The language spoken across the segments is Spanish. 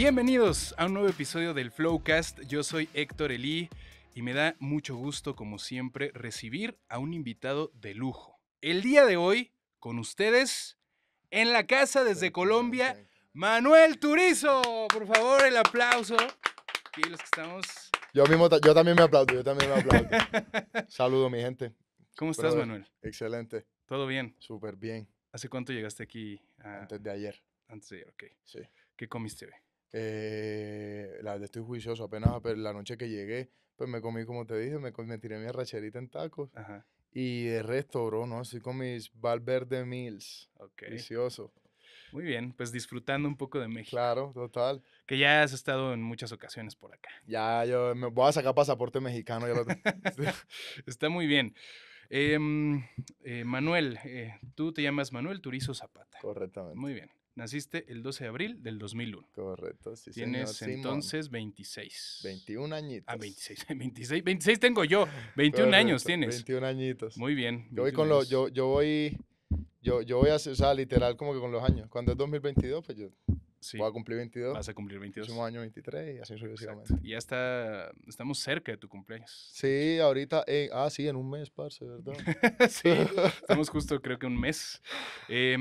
Bienvenidos a un nuevo episodio del Flowcast. Yo soy Héctor Elí y me da mucho gusto, como siempre, recibir a un invitado de lujo. El día de hoy, con ustedes, en la casa desde Colombia, Manuel Turizo. Por favor, el aplauso. Aquí los que estamos. Yo mismo, yo también me aplaudo, yo también me aplaudo. Saludo, mi gente. ¿Cómo estás, Manuel? Excelente. ¿Todo bien? Súper bien. ¿Hace cuánto llegaste aquí? Antes de ayer. Antes de ayer, ok. Sí. ¿Qué comiste, eh, la de estoy juicioso, apenas la noche que llegué, pues me comí, como te dije, me, tiré mi arracherita en tacos. Y de resto, bro, ¿no? Así con mis Valverde Mills. delicioso Muy bien, pues disfrutando un poco de México. Claro, total. Que ya has estado en muchas ocasiones por acá. Ya, yo me voy a sacar pasaporte mexicano. Ya lo Está muy bien. Em, eh, Manuel, eh, tú te llamas Manuel Turizo Zapata. Correctamente. Muy bien. Naciste el 12 de abril del 2001. Correcto, sí, Tienes entonces 26. 21 añitos. Ah, 26, 26, 26 tengo yo. 21 años tienes. 21 añitos. Muy bien. Yo voy con los, yo, yo voy, yo, yo voy a, o sea, literal como que con los años. Cuando es 2022, pues yo voy a cumplir 22. Vas a cumplir 22. Somos año 23 y así sucesivamente. Y ya está, estamos cerca de tu cumpleaños. Sí, ahorita, eh, ah, sí, en un mes, parce, ¿verdad? sí, estamos justo creo que un mes. Eh,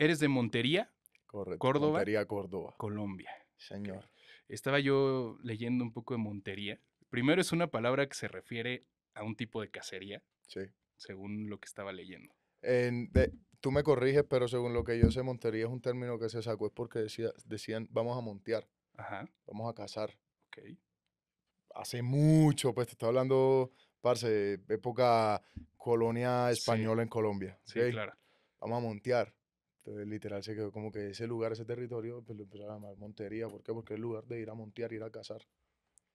Eres de Montería, Correcto. Córdoba. Montería, Córdoba. Colombia. Señor. Estaba yo leyendo un poco de Montería. Primero es una palabra que se refiere a un tipo de cacería. Sí. Según lo que estaba leyendo. tú me corriges, pero según lo que yo sé, Montería es un término que se sacó es porque decían, vamos a montear. Ajá. Vamos a cazar. Ok. Hace mucho, pues te estoy hablando, parce, época colonia española en Colombia. Sí, claro. Vamos a montear. Entonces, literal, se quedó como que ese lugar, ese territorio, pues lo empezaron a llamar Montería. ¿Por qué? Porque es el lugar de ir a montear, ir a cazar.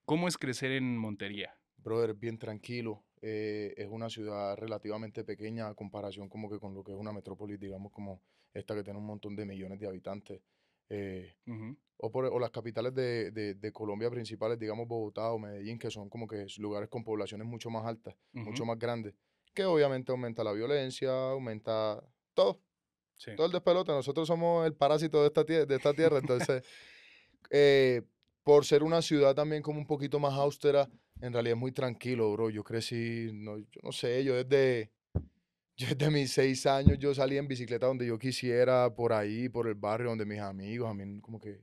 ¿Cómo es crecer en Montería? Brother, bien tranquilo. Eh, es una ciudad relativamente pequeña a comparación como que con lo que es una metrópolis, digamos, como esta que tiene un montón de millones de habitantes. Eh, o, por, las capitales de, Colombia principales, digamos Bogotá o Medellín, que son como que lugares con poblaciones mucho más altas, mucho más grandes, que obviamente aumenta la violencia, aumenta todo. Todo el despelote, nosotros somos el parásito de esta, de esta tierra, entonces, eh, por ser una ciudad también como un poquito más austera, en realidad es muy tranquilo, bro. Yo crecí, no, yo no sé, yo desde, desde mis seis años yo salí en bicicleta donde yo quisiera, por ahí, por el barrio, donde mis amigos, a mí como que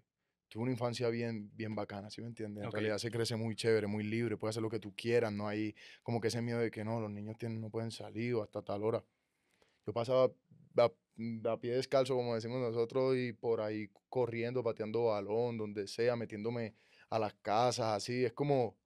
tuve una infancia bien, bien bacana, ¿sí me entiendes? En realidad se crece muy chévere, muy libre, puedes hacer lo que tú quieras, no hay como que ese miedo de que no, los niños tienen, no pueden salir o hasta tal hora. Yo pasaba, Mm, a pie descalzo, como decimos nosotros, y por ahí corriendo, pateando balón, donde sea, metiéndome a las casas, así. Es como.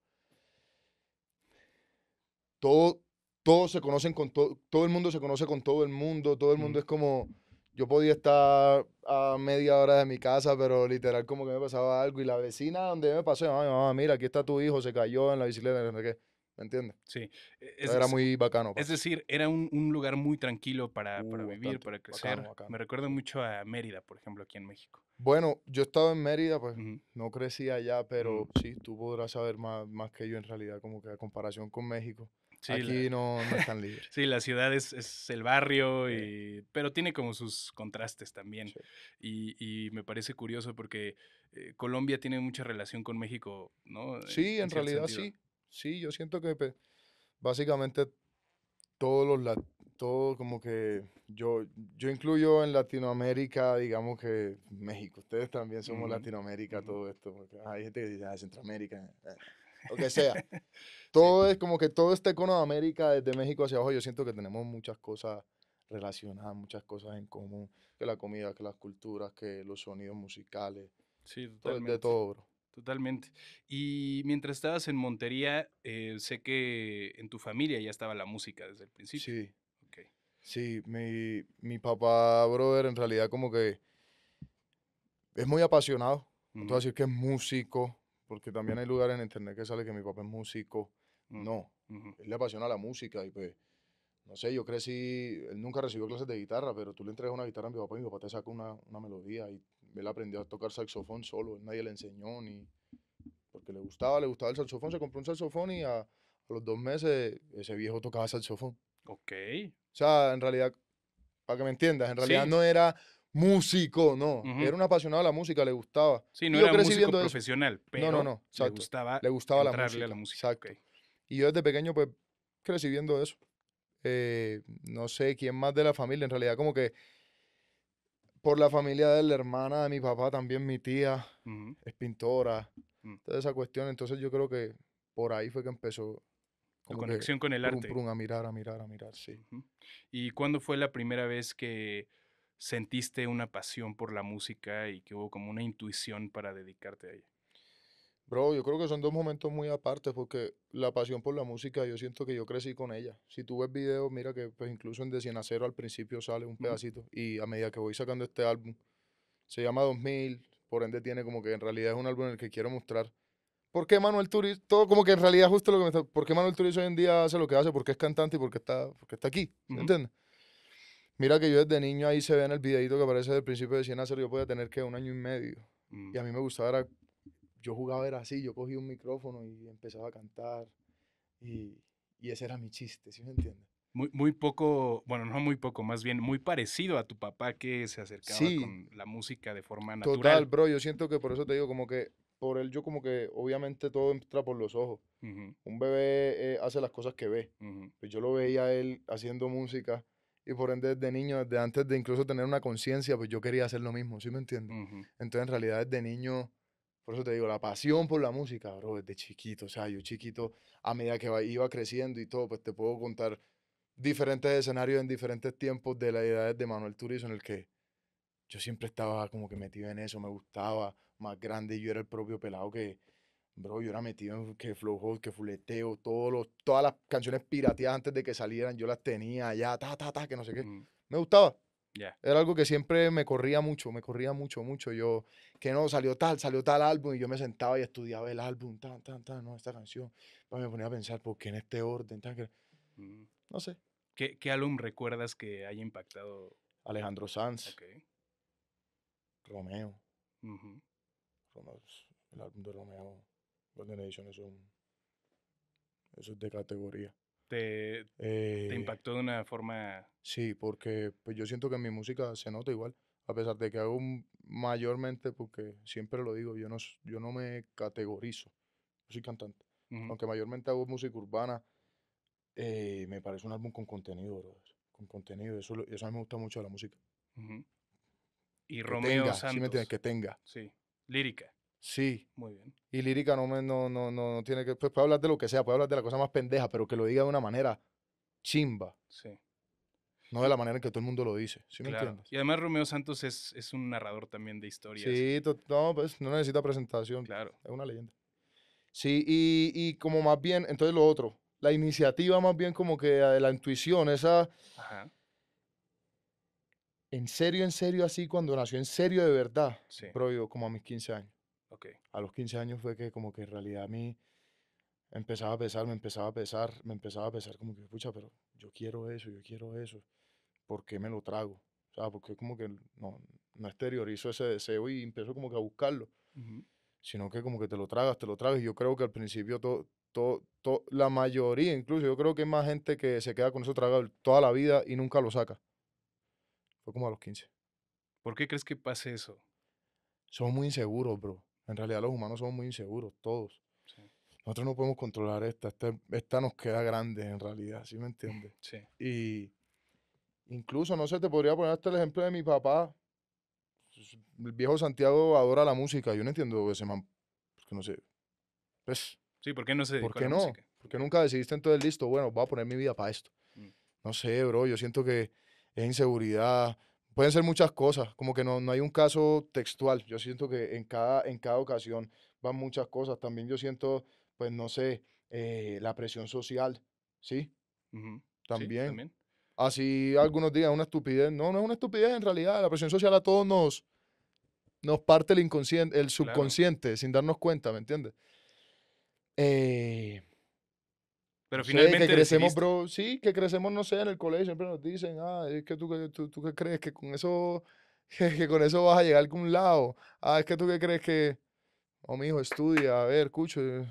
Todo, todo se conocen con todo, todo el mundo se conoce con todo el mundo, todo el mundo mm. es como. Yo podía estar a media hora de mi casa, pero literal como que me pasaba algo. Y la vecina donde me pasó, mamá, mira, aquí está tu hijo, se cayó en la bicicleta, no sé qué. ¿Me entiendes? Sí. E, era muy bacano. Es pues. decir, era un, un, lugar muy tranquilo para, para uh, vivir, para crecer. Me recuerda mucho a Mérida, por ejemplo, aquí en México. Bueno, yo estaba en Mérida, pues no crecí allá, pero mm. sí, tú podrás saber más, más que yo en realidad, como que a comparación con México. Sí, aquí la... no, están libres. sí, la ciudad es, es el barrio, y... pero tiene como sus contrastes también. Y, y, me parece curioso porque eh, Colombia tiene mucha relación con México, ¿no? Sí, en realidad sí sí, yo siento que básicamente todos los, todo como que yo, yo incluyo en Latinoamérica, digamos que México, ustedes también somos Latinoamérica, todo esto, porque hay gente que dice, ah, Centroamérica, eh, lo que sea. todo es como que todo este cono de América, desde México hacia abajo, yo siento que tenemos muchas cosas relacionadas, muchas cosas en común, que la comida, que las culturas, que los sonidos musicales, de todo, bro. Totalmente. Y mientras estabas en Montería, eh, sé que en tu familia ya estaba la música desde el principio. Sí. Sí, mi, papá, brother, en realidad como que es muy apasionado. No te voy a decir que es músico, porque también hay lugares en internet que sale que mi papá es músico. Mm, no, él le apasiona la música y pues, no sé, yo crecí, él nunca recibió clases de guitarra, pero tú le entregas una guitarra a mi papá y mi papá te saca una, una melodía y él aprendió a tocar saxofón solo, nadie le enseñó ni... Porque le gustaba, le gustaba el saxofón, se compró un saxofón y a, los dos meses ese viejo tocaba saxofón. Ok. O sea, en realidad, para que me entiendas, en realidad no era músico, no. Era un apasionado de la música, le gustaba. Sí, no yo era músico profesional, pero no, no, no, le gustaba, le gustaba la música. la música. Exacto. Y yo desde pequeño, pues, crecí viendo eso. Eh, no sé quién más de la familia, en realidad, como que por la familia de la hermana de mi papá, también mi tía es pintora. Mm. Toda esa cuestión. Entonces yo creo que por ahí fue que empezó. la conexión con el arte. a mirar, a mirar, a mirar, sí. ¿Y cuándo fue la primera vez que sentiste una pasión por la música y que hubo como una intuición para dedicarte a ella? Bro, yo creo que son dos momentos muy aparte porque la pasión por la música, yo siento que yo crecí con ella. Si tú ves videos, mira que pues, incluso en De 100 a al principio sale un pedacito y a medida que voy sacando este álbum, se llama 2000, por ende tiene como que en realidad es un álbum en el que quiero mostrar. ¿Por qué Manuel Turiz? Todo como que en realidad justo lo que me está... ¿Por qué Manuel Turiz hoy en día hace lo que hace? Porque es cantante y porque está, porque está aquí. ¿me ¿Entiendes? Mira que yo desde niño ahí se ve en el videito que aparece del principio de 100 a 0, yo podía tener que un año y medio. Y mm. a mí me gustaba era yo jugaba era así, yo cogí un micrófono y empezaba a cantar y, y ese era mi chiste, ¿sí me entiendes? Muy, muy, poco, bueno, no muy poco, más bien muy parecido a tu papá que se acercaba con la música de forma natural. Total, bro, yo siento que por eso te digo, como que por él yo como que obviamente todo entra por los ojos. Un bebé eh, hace las cosas que ve. pues yo lo veía él haciendo música y por ende desde niño, desde antes de incluso tener una conciencia, pues yo quería hacer lo mismo, ¿sí me entiendes? Entonces en realidad desde niño por eso te digo, la pasión por la música, bro, desde chiquito, o sea, yo chiquito, a medida que iba creciendo y todo, pues te puedo contar diferentes escenarios en diferentes tiempos de la edad de Manuel Turizo, en el que yo siempre estaba como que metido en eso, me gustaba, más grande, yo era el propio pelado que, bro, yo era metido en que flow que fuleteo, todos los, todas las canciones pirateadas antes de que salieran, yo las tenía allá, ta, ta, ta, que no sé qué, me gustaba. Era algo que siempre me corría mucho, me corría mucho, mucho. Yo, que no, salió tal, salió tal álbum y yo me sentaba y estudiaba el álbum, tan, tan, tan, no, esta canción. Para me ponía a pensar, ¿por qué en este orden? Tan, mm. No sé. ¿Qué, ¿Qué, álbum recuerdas que haya impactado? Alejandro Sanz. Okay. Romeo. El álbum de Romeo, Golden Edition, eso es de categoría te, eh, impactó de una forma... Sí, porque pues, yo siento que mi música se nota igual, a pesar de que hago mayormente, porque siempre lo digo, yo no, yo no me categorizo, yo soy cantante, aunque mayormente hago música urbana, eh, me parece un álbum con contenido, con contenido, eso, eso a mí me gusta mucho de la música. Y Romeo tenga, que tenga. Sí, lírica. Sí. Muy bien. Y lírica no, me, no, no, no, tiene que. Pues puede hablar de lo que sea, puede hablar de la cosa más pendeja, pero que lo diga de una manera chimba. Sí. No de la manera en que todo el mundo lo dice. ¿Sí me Y además Romeo Santos es, un narrador también de historias. Sí, no, pues no necesita presentación. Claro. Es una leyenda. Sí, y, como más bien, entonces lo otro, la iniciativa más bien como que la intuición, esa... Ajá. En serio, en serio, así, cuando nació en serio de verdad, sí. como a mis 15 años. A los 15 años fue que como que en realidad a mí empezaba a pesar, me empezaba a pesar, me empezaba a pesar como que, pucha, pero yo quiero eso, yo quiero eso, ¿por qué me lo trago? O sea, porque como que no, exteriorizo ese deseo y empezó como que a buscarlo, sino que como que te lo tragas, te lo tragas. Y Yo creo que al principio todo, todo, la mayoría, incluso yo creo que hay más gente que se queda con eso tragado toda la vida y nunca lo saca. Fue como a los 15. ¿Por qué crees que pase eso? Son muy inseguros, bro. En realidad los humanos somos muy inseguros, todos. Nosotros no podemos controlar esta, esta, esta, nos queda grande en realidad, ¿sí me entiendes? Sí. Y incluso, no sé, te podría poner hasta el ejemplo de mi papá. Pues, el viejo Santiago adora la música, yo no entiendo ese man, porque no sé, pues... Sí, ¿por qué no se ¿Por qué no? Porque nunca decidiste entonces, listo, bueno, voy a poner mi vida para esto. Mm. No sé, bro, yo siento que es inseguridad, pueden ser muchas cosas, como que no, hay un caso textual. Yo siento que en cada, en cada ocasión van muchas cosas. También yo siento, pues no sé, eh, la presión social, ¿sí? También. Así algunos digan una estupidez. No, no es una estupidez en realidad. La presión social a todos nos, nos parte el inconsciente, el subconsciente, sin darnos cuenta, ¿me entiendes? Eh, pero finalmente. que crecemos, bro. Sí, que crecemos, no sé, en el colegio. Siempre nos dicen, ah, es que tú, qué crees que con eso. Que, con eso vas a llegar a algún lado. Ah, es que tú qué crees que. Oh, mi hijo, estudia, a ver, escucho. Eh".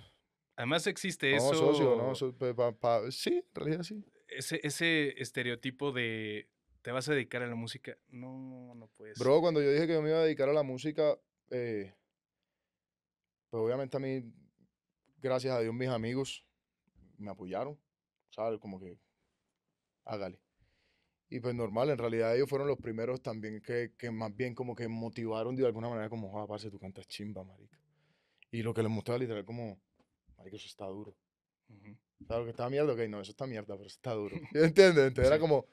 Además existe no, eso. Socio, no, sí, en realidad sí. Ese, ese estereotipo de. ¿Te vas a dedicar a la música? No, no puedes. Bro, cuando yo dije que yo me iba a dedicar a la música, eh, pues obviamente a mí, gracias a Dios, mis amigos me apoyaron, ¿sabes? Como que hágale. Y pues normal, en realidad ellos fueron los primeros también que, que más bien como que motivaron de alguna manera como, ah, parce, tú cantas chimba, marica. Y lo que les mostraba literal como, marica, eso está duro. Claro que está mierda? Ok, no, eso está mierda, pero está duro. ¿Entiendes? Entonces era como,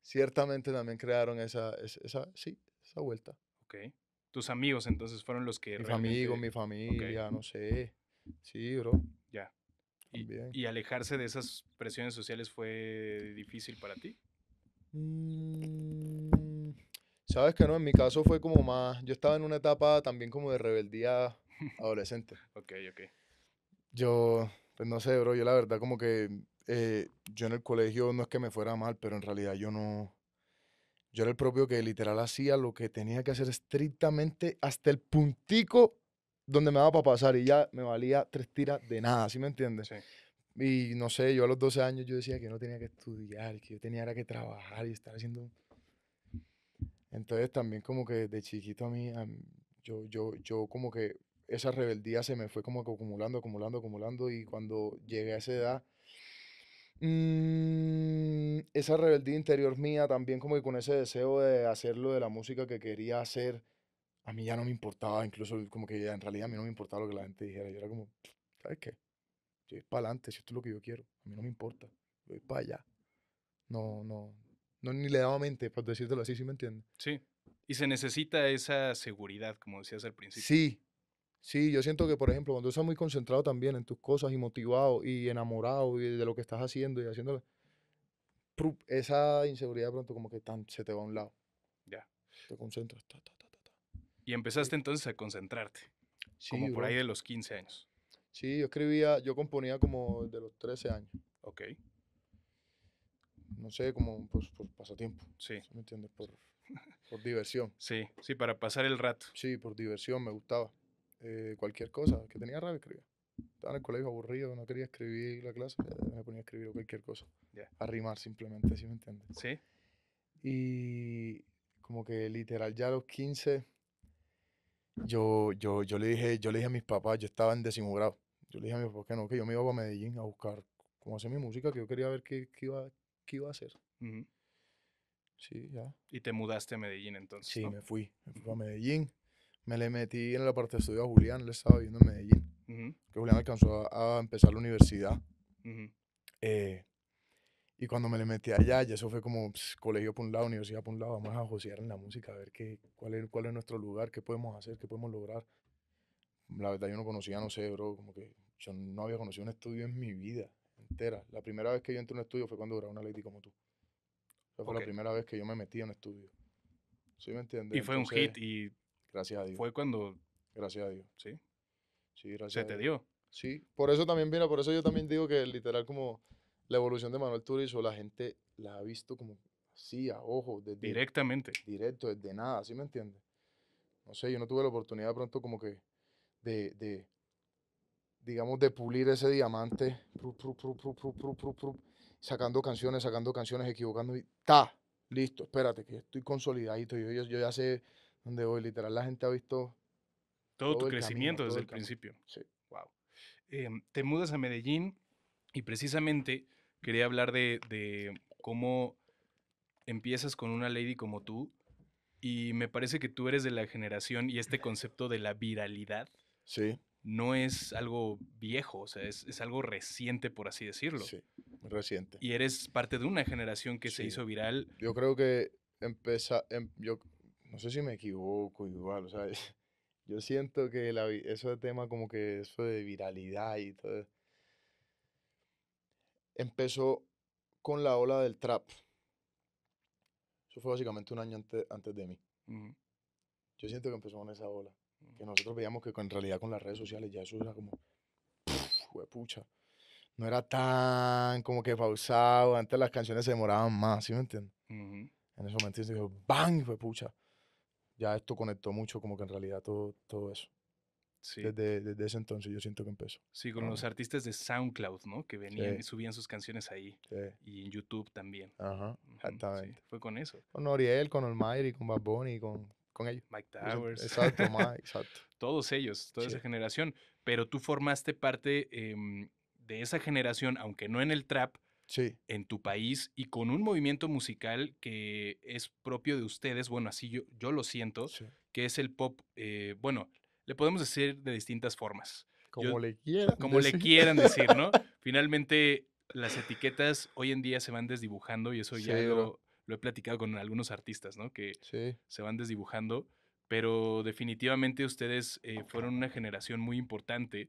ciertamente también crearon esa, esa, sí, esa vuelta. Ok. Tus amigos entonces fueron los que... Mis amigos, mi familia, no sé. Sí, bro. Ya. Y, alejarse de esas presiones sociales fue difícil para ti? Mm, sabes que no, en mi caso fue como más, yo estaba en una etapa también como de rebeldía adolescente. ok, ok. Yo, pues no sé, bro, yo la verdad como que eh, yo en el colegio no es que me fuera mal, pero en realidad yo no, yo era el propio que literal hacía lo que tenía que hacer estrictamente hasta el puntico donde me daba para pasar y ya me valía tres tiras de nada, ¿sí me entiendes? Y no sé, yo a los 12 años yo decía que no tenía que estudiar, que yo tenía que trabajar y estar haciendo... Entonces también como que de chiquito a mí, yo, yo, como que esa rebeldía se me fue como acumulando, acumulando, acumulando y cuando llegué a esa edad, mm, esa rebeldía interior mía también como que con ese deseo de hacerlo de la música que quería hacer, a mí ya no me importaba, incluso como que ya en realidad a mí no me importaba lo que la gente dijera. Yo era como, ¿sabes qué? Yo voy para adelante, si esto es lo que yo quiero, a mí no me importa, yo voy para allá. No, no, no ni le daba mente, para decírtelo así, si me entiendes? Sí, y se necesita esa seguridad, como decías al principio. Sí, sí, yo siento que, por ejemplo, cuando estás muy concentrado también en tus cosas y motivado y enamorado y de lo que estás haciendo y haciéndolo, esa inseguridad pronto como que tan, se te va a un lado. Ya. Te concentras, ta, y empezaste entonces a concentrarte, como por ahí de los 15 años. Sí, yo escribía, yo componía como de los 13 años. Ok. No sé, como pues, por pasatiempo. Sí. ¿Me entiendes? Por, diversión. Sí, sí, para pasar el rato. Sí, por diversión, me gustaba. Eh, cualquier cosa, que tenía rabia, escribía. Estaba en el colegio aburrido, no quería escribir la clase, eh, me ponía a escribir cualquier cosa. A rimar simplemente, ¿sí me entiendes? Sí. Y como que literal ya a los 15 yo, yo, yo, le dije, yo le dije a mis papás, yo estaba en décimo grado. Yo le dije a mis papá que no, que yo me iba a Medellín a buscar cómo hacer mi música, que yo quería ver qué, qué iba, qué iba a hacer. Sí, ya. ¿Y te mudaste a Medellín entonces? Sí, me fui. Me fui a Medellín. Me le metí en la parte de estudio a Julián, él estaba viviendo en Medellín. Que Julián alcanzó a, empezar la universidad. Y cuando me le metí allá, ya eso fue como colegio por un lado, universidad por un lado, vamos a josear en la música, a ver qué, cuál, es, cuál es nuestro lugar, qué podemos hacer, qué podemos lograr. La verdad yo no conocía, no sé, bro, como que yo no había conocido un estudio en mi vida entera. La primera vez que yo entré a un estudio fue cuando grabé una Lady como tú. fue la primera vez que yo me metí a un estudio. ¿Sí me entiendes? Y fue un hit y... Gracias a Dios. Fue cuando... Gracias a Dios. Sí. Sí, gracias. Se te dio. Sí, por eso también, mira, por eso yo también digo que literal como la evolución de Manuel Turizo, la gente la ha visto como así, a ojo. Desde, Directamente. Directo, desde nada, ¿sí me entiendes? No sé, yo no tuve la oportunidad de pronto como que de, digamos, de pulir ese diamante, sacando canciones, sacando canciones, equivocando y ta, listo, espérate, que estoy consolidadito, yo, yo, yo ya sé dónde voy, literal, la gente ha visto... Todo, tu crecimiento desde el, principio. Sí. Wow. Em, te mudas a Medellín y precisamente quería hablar de, cómo empiezas con una lady como tú y me parece que tú eres de la generación y este concepto de la viralidad. Sí. No es algo viejo, o sea, es, algo reciente, por así decirlo. Sí, reciente. Y eres parte de una generación que se hizo viral. Yo creo que empieza, em, yo no sé si me equivoco igual, o sea, yo siento que la, eso de tema como que eso de viralidad y todo, empezó con la ola del trap. Eso fue básicamente un año antes, antes de mí. Yo siento que empezó con esa ola. Que nosotros veíamos que en realidad con las redes sociales ya eso era como. fue pucha. No era tan como que pausado. Antes las canciones se demoraban más, ¿sí me entiendes? En ese momento dijo, ¡bang! Fue pucha. Ya esto conectó mucho, como que en realidad todo, todo eso. Desde, ese entonces yo siento que empezó. Sí, con los artistas de SoundCloud, ¿no? Que venían y subían sus canciones ahí. Y en YouTube también. Ajá, exactamente. fue con eso. Con Oriel, con y con Bad Bunny, con, con ellos. Mike Towers. Exacto, Mike, exacto. Todos ellos, toda esa generación. Pero tú formaste parte em, de esa generación, aunque no en el trap, Sí. en tu país y con un movimiento musical que es propio de ustedes, bueno, así yo, yo lo siento, que es el pop, eh, bueno, le podemos decir de distintas formas. Como le quieran. Como le quieran decir, ¿no? Finalmente, las etiquetas hoy en día se van desdibujando y eso ya lo, he platicado con algunos artistas, ¿no? Que se van desdibujando, pero definitivamente ustedes eh, fueron una generación muy importante.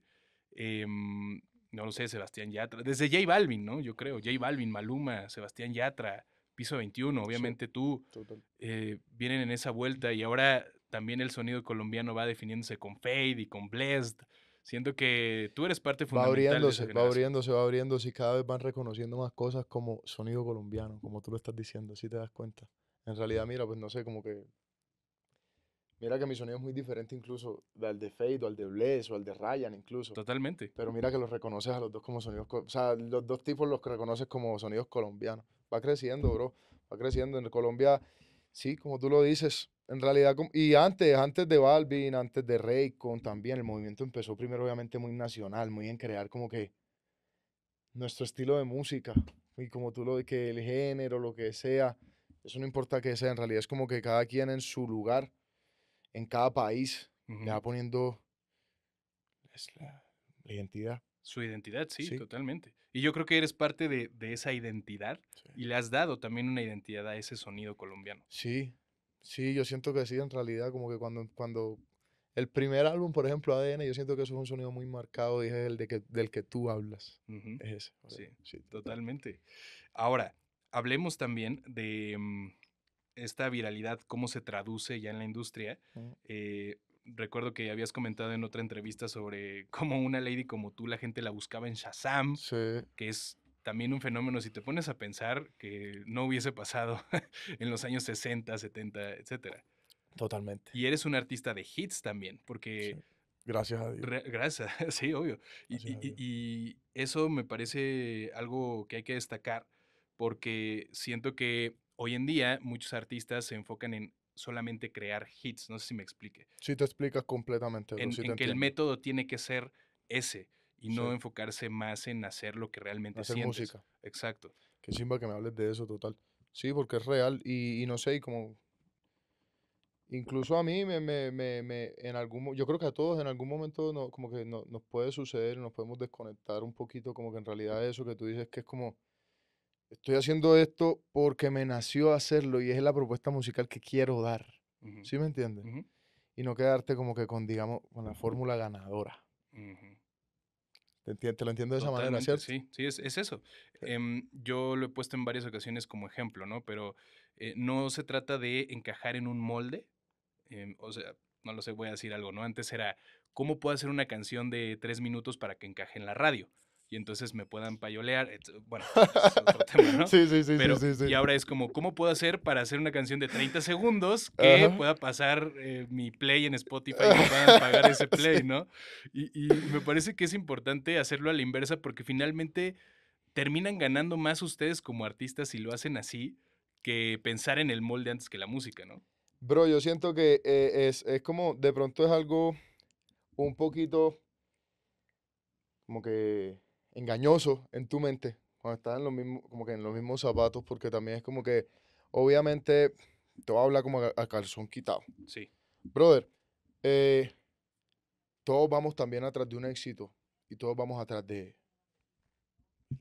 Em, no lo sé, Sebastián Yatra, desde J Balvin, ¿no? Yo creo, J Balvin, Maluma, Sebastián Yatra, Piso 21, obviamente tú, eh, vienen en esa vuelta y ahora también el sonido colombiano va definiéndose con Fade y con Blessed. Siento que tú eres parte fundamental. Va abriéndose, va abriéndose, va abriéndose y cada vez van reconociendo más cosas como sonido colombiano, como tú lo estás diciendo, si te das cuenta. En realidad, mira, pues no sé, como que. Mira que mi sonido es muy diferente incluso del de Fade o al de Blessed o al de Ryan incluso. Totalmente. Pero mira que los reconoces a los dos como sonidos, o sea, los dos tipos los reconoces como sonidos colombianos. Va creciendo, bro, va creciendo. En Colombia, sí, como tú lo dices, en realidad, y antes, antes de Balvin, antes de Raycon también, el movimiento empezó primero obviamente muy nacional, muy en crear como que nuestro estilo de música y como tú lo que el género, lo que sea, eso no importa qué sea, en realidad es como que cada quien en su lugar, en cada país, le va poniendo pues, la, identidad. Su identidad, sí, totalmente. Y yo creo que eres parte de, esa identidad y le has dado también una identidad a ese sonido colombiano. Sí, Sí, yo siento que sí, en realidad, como que cuando, cuando el primer álbum, por ejemplo, ADN, yo siento que eso es un sonido muy marcado dije el de que, del que tú hablas. Es Sí, sí, totalmente. Ahora, hablemos también de mm, esta viralidad, cómo se traduce ya en la industria. Eh, recuerdo que habías comentado en otra entrevista sobre cómo una lady como tú la gente la buscaba en Shazam, que es también un fenómeno, si te pones a pensar, que no hubiese pasado en los años 60, 70, etcétera. Totalmente. Y eres un artista de hits también, porque... Gracias a Dios. gracias, sí, obvio. Y, eso me parece algo que hay que destacar, porque siento que hoy en día muchos artistas se enfocan en solamente crear hits, no sé si me explique. Sí, te explicas completamente. en que el método tiene que ser ese y no enfocarse más en hacer lo que realmente hacer sientes. música. Exacto. Qué chimba que me hables de eso, total. Sí, porque es real y, y no sé, y como... Incluso a mí, me, me, me, en algún, yo creo que a todos en algún momento como que nos puede suceder, nos podemos desconectar un poquito, como que en realidad eso que tú dices que es como, estoy haciendo esto porque me nació hacerlo y es la propuesta musical que quiero dar. ¿Sí me entiendes? Y no quedarte como que con, digamos, con la fórmula ganadora. Te, lo entiendo de esa manera, ¿cierto? Sí, sí, es, eso. Em, yo lo he puesto en varias ocasiones como ejemplo, ¿no? Pero eh, no se trata de encajar en un molde. Em, o sea, no lo sé, voy a decir algo, ¿no? Antes era, ¿cómo puedo hacer una canción de tres minutos para que encaje en la radio? y entonces me puedan payolear. Bueno, es otro tema, ¿no? Sí, sí, sí, Y ahora es como, ¿cómo puedo hacer para hacer una canción de 30 segundos que pueda pasar eh, mi play en Spotify y me puedan pagar ese play, ¿no? Y, me parece que es importante hacerlo a la inversa porque finalmente terminan ganando más ustedes como artistas si lo hacen así que pensar en el molde antes que la música, ¿no? Bro, yo siento que eh, es como, de pronto es algo un poquito como que engañoso en tu mente cuando estás en los mismos, como que en los mismos zapatos, porque también es como que, obviamente, te habla a hablar como a, calzón quitado. Sí. Brother, eh, todos vamos también atrás de un éxito y todos vamos atrás de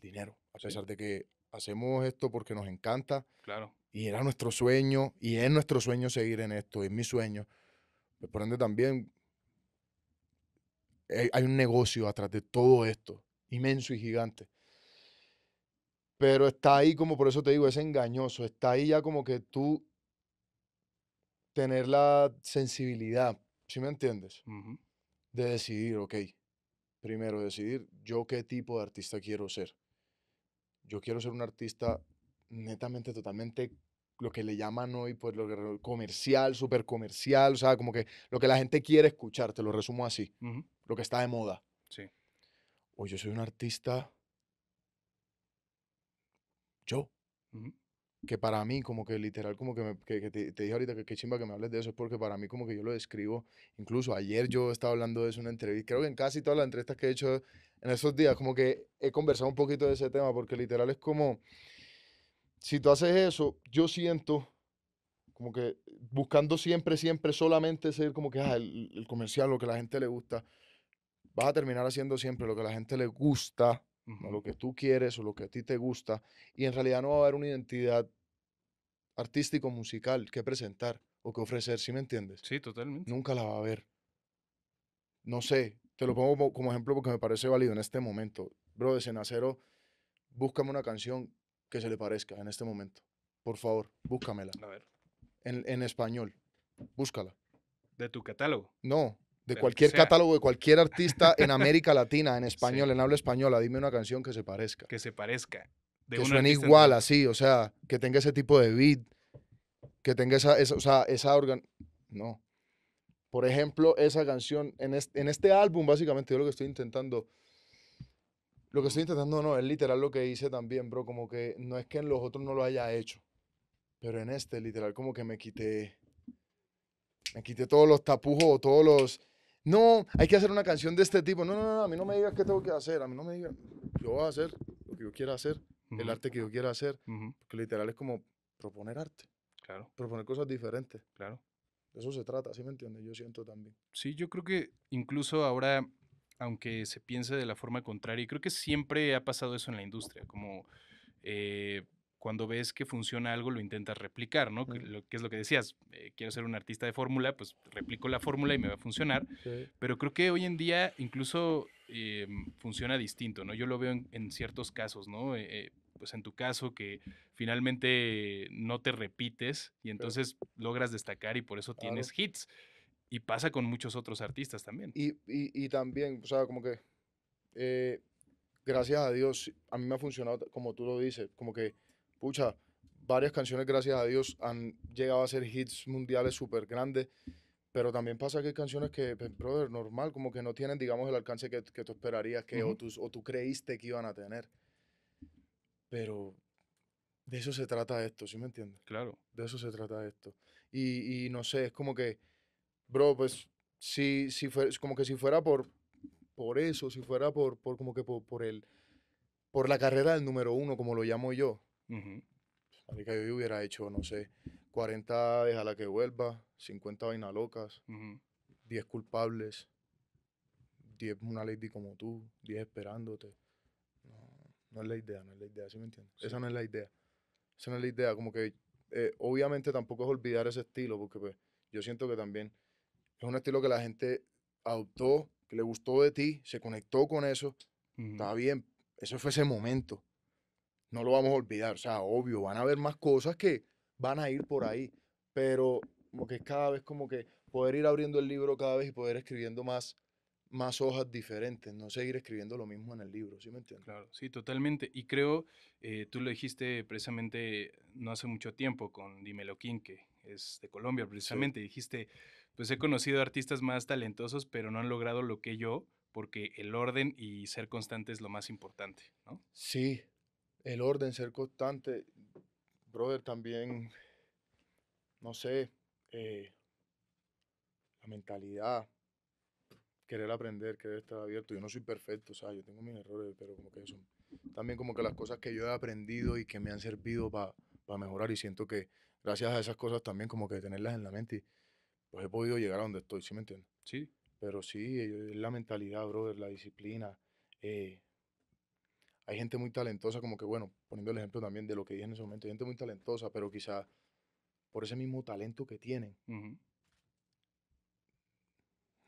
dinero, a pesar de que hacemos esto porque nos encanta. Claro. Y era nuestro sueño, y es nuestro sueño seguir en esto, es mi sueño. Pero por ende también eh, hay un negocio atrás de todo esto inmenso y gigante. Pero está ahí como, por eso te digo, es engañoso, está ahí ya como que tú tener la sensibilidad, si me entiendes? De decidir, ok, primero decidir yo qué tipo de artista quiero ser. Yo quiero ser un artista netamente, totalmente lo que le llaman hoy, pues lo comercial, súper comercial, o sea, como que lo que la gente quiere escuchar, te lo resumo así, lo que está de moda. Sí o yo soy un artista, yo, que para mí como que literal, como que, te, dije ahorita que qué chimba que me hables de eso, es porque para mí como que yo lo describo, incluso ayer yo estaba hablando de eso en una entrevista, creo que en casi todas las entrevistas que he hecho en esos días, como que he conversado un poquito de ese tema, porque literal es como, si tú haces eso, yo siento como que buscando siempre, siempre solamente ser como que ah, el, el comercial, lo que a la gente le gusta, vas a terminar haciendo siempre lo que a la gente le gusta, o lo que tú quieres o lo que a ti te gusta, y en realidad no va a haber una identidad artístico-musical que presentar o que ofrecer, ¿si me entiendes? Sí, totalmente. Nunca la va a haber. No sé, te lo pongo como, ejemplo porque me parece válido en este momento. Bro, de búscame una canción que se le parezca en este momento. Por favor, búscamela. A ver. En, en español, búscala. ¿De tu catálogo? No, de cualquier catálogo de cualquier artista en América Latina, en español, en habla española, dime una canción que se parezca. Que se parezca. que suene igual, así, o sea, que tenga ese tipo de beat, que tenga esa, esa o sea, esa organ... No. Por ejemplo, esa canción, en este, en este álbum, básicamente, yo lo que estoy intentando... Lo que estoy intentando, no, es literal lo que hice también, bro, como que no es que en los otros no lo haya hecho, pero en este, literal, como que me quité... Me quité todos los tapujos, todos los no, hay que hacer una canción de este tipo. No, no, no, a mí no me digas qué tengo que hacer, a mí no me digas, yo voy a hacer lo que yo quiera hacer, el arte que yo quiera hacer, porque literal es como proponer arte, claro. proponer cosas diferentes. Claro. eso se trata, ¿sí me entiendes? Yo siento también. Sí, yo creo que incluso ahora, aunque se piense de la forma contraria, creo que siempre ha pasado eso en la industria, como... Eh, cuando ves que funciona algo lo intentas replicar, ¿no? Que, es lo que decías, eh, quiero ser un artista de fórmula, pues replico la fórmula y me va a funcionar, pero creo que hoy en día incluso eh, funciona distinto, ¿no? Yo lo veo en, ciertos casos, ¿no? Eh, pues en tu caso que finalmente no te repites y entonces logras destacar y por eso tienes hits. Y pasa con muchos otros artistas también. Y, y, y también, o sea, como que, gracias a Dios, a mí me ha funcionado, como tú lo dices, como que pucha, varias canciones, gracias a Dios, han llegado a ser hits mundiales súper grandes, pero también pasa que hay canciones que, pues, brother, normal, como que no tienen, digamos, el alcance que, que tú esperarías que, o, o tú creíste que iban a tener. Pero de eso se trata esto, ¿sí me entiendes? Claro. De eso se trata esto. Y, y no sé, es como que, bro, pues, si, si fue, como que si fuera por, por eso, si fuera por, por como que por, por, el, por la carrera del número uno, como lo llamo yo, a mí que yo hubiera hecho, no sé, 40 la que vuelva, 50 vainas locas, 10 culpables, 10 una lady como tú, 10 esperándote. No, no, es la idea, no es la idea, ¿sí me entiendes? Esa no es la idea. Esa no es la idea, como que eh, obviamente tampoco es olvidar ese estilo, porque pues, yo siento que también es un estilo que la gente adoptó, que le gustó de ti, se conectó con eso, está bien, eso fue ese momento no lo vamos a olvidar. O sea, obvio, van a haber más cosas que van a ir por ahí, pero como que cada vez como que poder ir abriendo el libro cada vez y poder escribiendo más, más hojas diferentes, no seguir escribiendo lo mismo en el libro, ¿sí me entiendes? Claro, sí, totalmente. Y creo, eh, tú lo dijiste precisamente no hace mucho tiempo con Dimelo King, que es de Colombia precisamente, dijiste, pues he conocido artistas más talentosos, pero no han logrado lo que yo, porque el orden y ser constante es lo más importante, ¿no? Sí, el orden, ser constante. Brother, también, no sé, eh, la mentalidad, querer aprender, querer estar abierto. Yo no soy perfecto, o sea, yo tengo mis errores, pero como que eso. También como que las cosas que yo he aprendido y que me han servido para mejorar y siento que gracias a esas cosas también como que tenerlas en la mente pues he podido llegar a donde estoy, ¿sí me entiendes? Sí. Pero sí, eh, es la mentalidad, brother, la disciplina, eh, hay gente muy talentosa, como que bueno, poniendo el ejemplo también de lo que dije en ese momento, hay gente muy talentosa, pero quizás por ese mismo talento que tienen.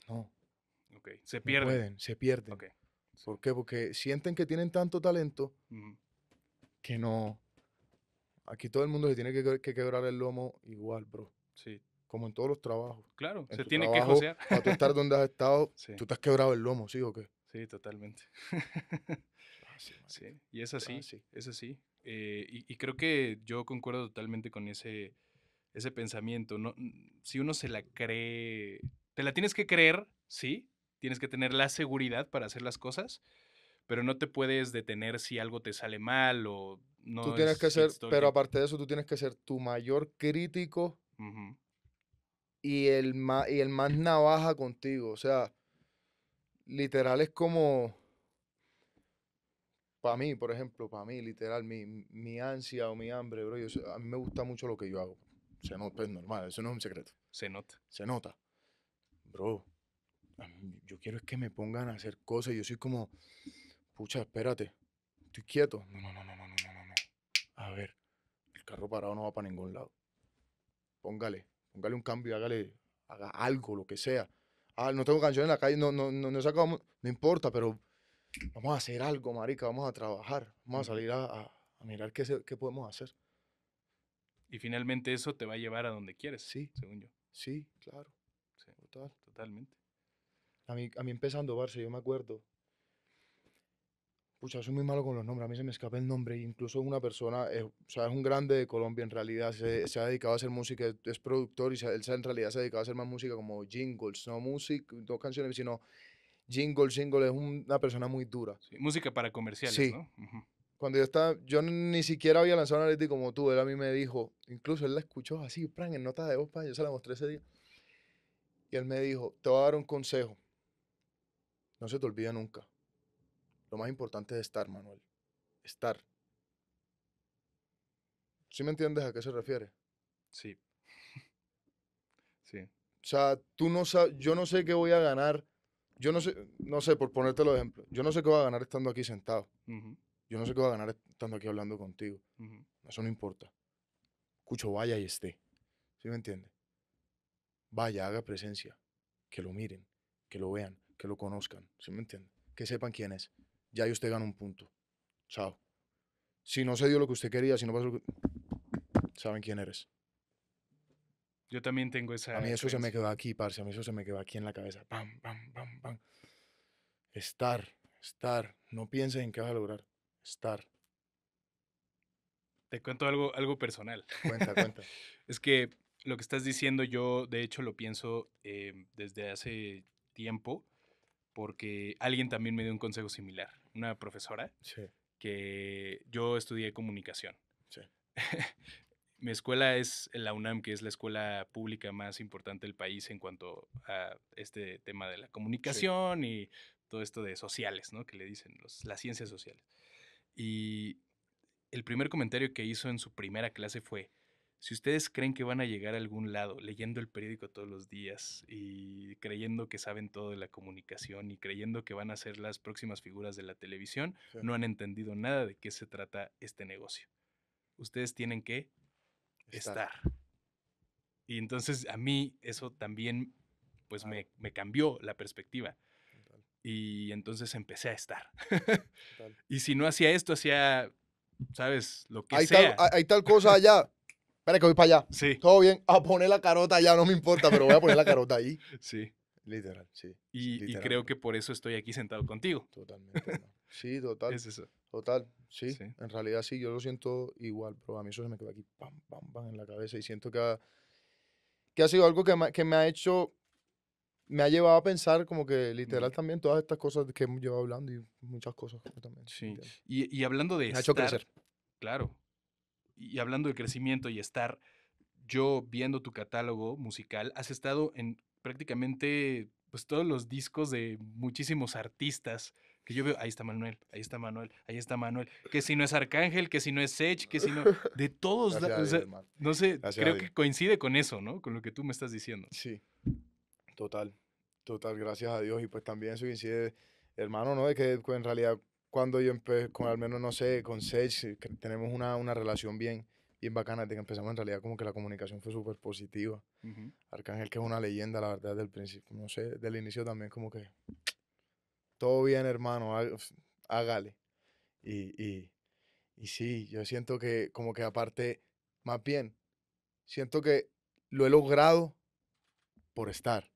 No. Ok, se pierden. pueden, se pierden. Okay. ¿Por qué? Porque sienten que tienen tanto talento que no. Aquí todo el mundo se tiene que, quebrar el lomo igual, bro. Sí. Como en todos los trabajos. Claro, se tiene que josear. Para tú estar donde has estado, tú te has quebrado el lomo, ¿sí o qué? Sí, totalmente. sí, y es así, ah, es así. Eh, y, creo que yo concuerdo totalmente con ese, ese pensamiento. No, si uno se la cree, te la tienes que creer, sí, tienes que tener la seguridad para hacer las cosas, pero no te puedes detener si algo te sale mal o no. Tú tienes que ser, pero aparte de eso, tú tienes que ser tu mayor crítico y, el y el más navaja contigo. O sea, literal es como para mí, por ejemplo, para mí, literal, mi, mi ansia o mi hambre, bro, yo, a mí me gusta mucho lo que yo hago. Se nota, es pues, normal, eso no es un secreto. Se nota. Se nota. Bro, yo quiero es que me pongan a hacer cosas. Yo soy como, pucha, espérate, estoy quieto. No, no, no, no, no, no, no, no. A ver, el carro parado no va para ningún lado. Póngale, póngale un cambio, hágale, haga algo, lo que sea. Ah, no tengo canción en la calle, no, no, no, no sacamos, no importa, pero vamos a hacer algo, marica, vamos a trabajar, vamos a salir a, a, mirar qué, qué podemos hacer. Y finalmente eso te va a llevar a donde quieres, sí. según yo. Sí, claro. Total. Totalmente. A mí, a mí empezando, Barça, yo me acuerdo. Pucha, soy muy malo con los nombres, a mí se me escapa el nombre. Incluso una persona, eh, o sea, es un grande de Colombia en realidad, se, se ha dedicado a hacer música, es productor y se, él en realidad se ha dedicado a hacer más música como jingles, no música, dos canciones, sino Jingle, Jingle es una persona muy dura. música para comerciales, ¿no? Cuando yo estaba, yo ni siquiera había lanzado una como tú, él a mí me dijo, incluso él la escuchó así, pran en nota de opa, yo se la mostré ese día. Y él me dijo, te voy a dar un consejo. No se te olvide nunca. Lo más importante es estar, Manuel. Estar. ¿Sí me entiendes a qué se refiere? Sí. sí. O sea, tú no yo no sé qué voy a ganar yo no sé, no sé, por ponerte los ejemplo. yo no sé qué va a ganar estando aquí sentado. Yo no sé qué va a ganar estando aquí hablando contigo. Eso no importa. Cucho vaya y esté. ¿Sí me entiende? Vaya, haga presencia. Que lo miren, que lo vean, que lo conozcan. ¿Sí me entiendes? Que sepan quién es. Ya y usted gana un punto. Chao. Si no se dio lo que usted quería, si no pasó lo que... Saben quién eres. Yo también tengo esa. A mí eso se me quedó aquí, parce. A mí eso se me quedó aquí en la cabeza. Pam, pam, pam, pam. Estar, estar. No pienses en qué vas a lograr. Estar. Te cuento algo, algo personal. Cuenta, cuenta. es que lo que estás diciendo, yo de hecho lo pienso eh, desde hace tiempo, porque alguien también me dio un consejo similar. Una profesora sí. que yo estudié comunicación. Sí. Eh, mi escuela es la UNAM, que es la escuela pública más importante del país en cuanto a este tema de la comunicación y todo esto de sociales, ¿no? Que le dicen los, las ciencias sociales. Y el primer comentario que hizo en su primera clase fue, si ustedes creen que van a llegar a algún lado leyendo el periódico todos los días y creyendo que saben todo de la comunicación y creyendo que van a ser las próximas figuras de la televisión, no han entendido nada de qué se trata este negocio. Ustedes tienen que estar. Y entonces a mí eso también, pues me, me, cambió la perspectiva. Y entonces empecé a estar. y si no hacía esto, hacía, ¿sabes? Lo que hay sea. Tal, hay tal cosa allá. Espera que voy para allá. Sí. Todo bien. A poner la carota allá, no me importa, pero voy a poner la carota ahí. Sí. Literal, sí. Y, y creo que por eso estoy aquí sentado contigo. Totalmente. Sí, total. Es eso. Total, sí, En realidad sí, yo lo siento igual, pero a mí eso se me quedó aquí, pam, pam, pam, en la cabeza y siento que ha, que ha sido algo que me, ha hecho, me ha llevado a pensar como que literal también todas estas cosas que hemos llevado hablando y muchas cosas también. Sí, y, hablando de... eso. ha hecho crecer. Claro. Y hablando de crecimiento y estar yo viendo tu catálogo musical, has estado en prácticamente pues todos los discos de muchísimos artistas que yo veo, ahí está Manuel, ahí está Manuel, ahí está Manuel, que si no es Arcángel, que si no es Sech, que si no, de todos, no sé, creo que coincide con eso, ¿no? Con lo que tú me estás diciendo. Sí, total, total, gracias a Dios. Y pues también eso coincide, hermano, ¿no? De que pues, en realidad cuando yo empecé, con al menos, no sé, con Sech, que tenemos una, una relación bien, bien bacana, de que empezamos en realidad como que la comunicación fue súper positiva. Arcángel que es una leyenda, la verdad, del principio, no sé, del inicio también como que todo bien, hermano, hágale. Y, y, y sí, yo siento que como que aparte, más bien, siento que lo he logrado por estar.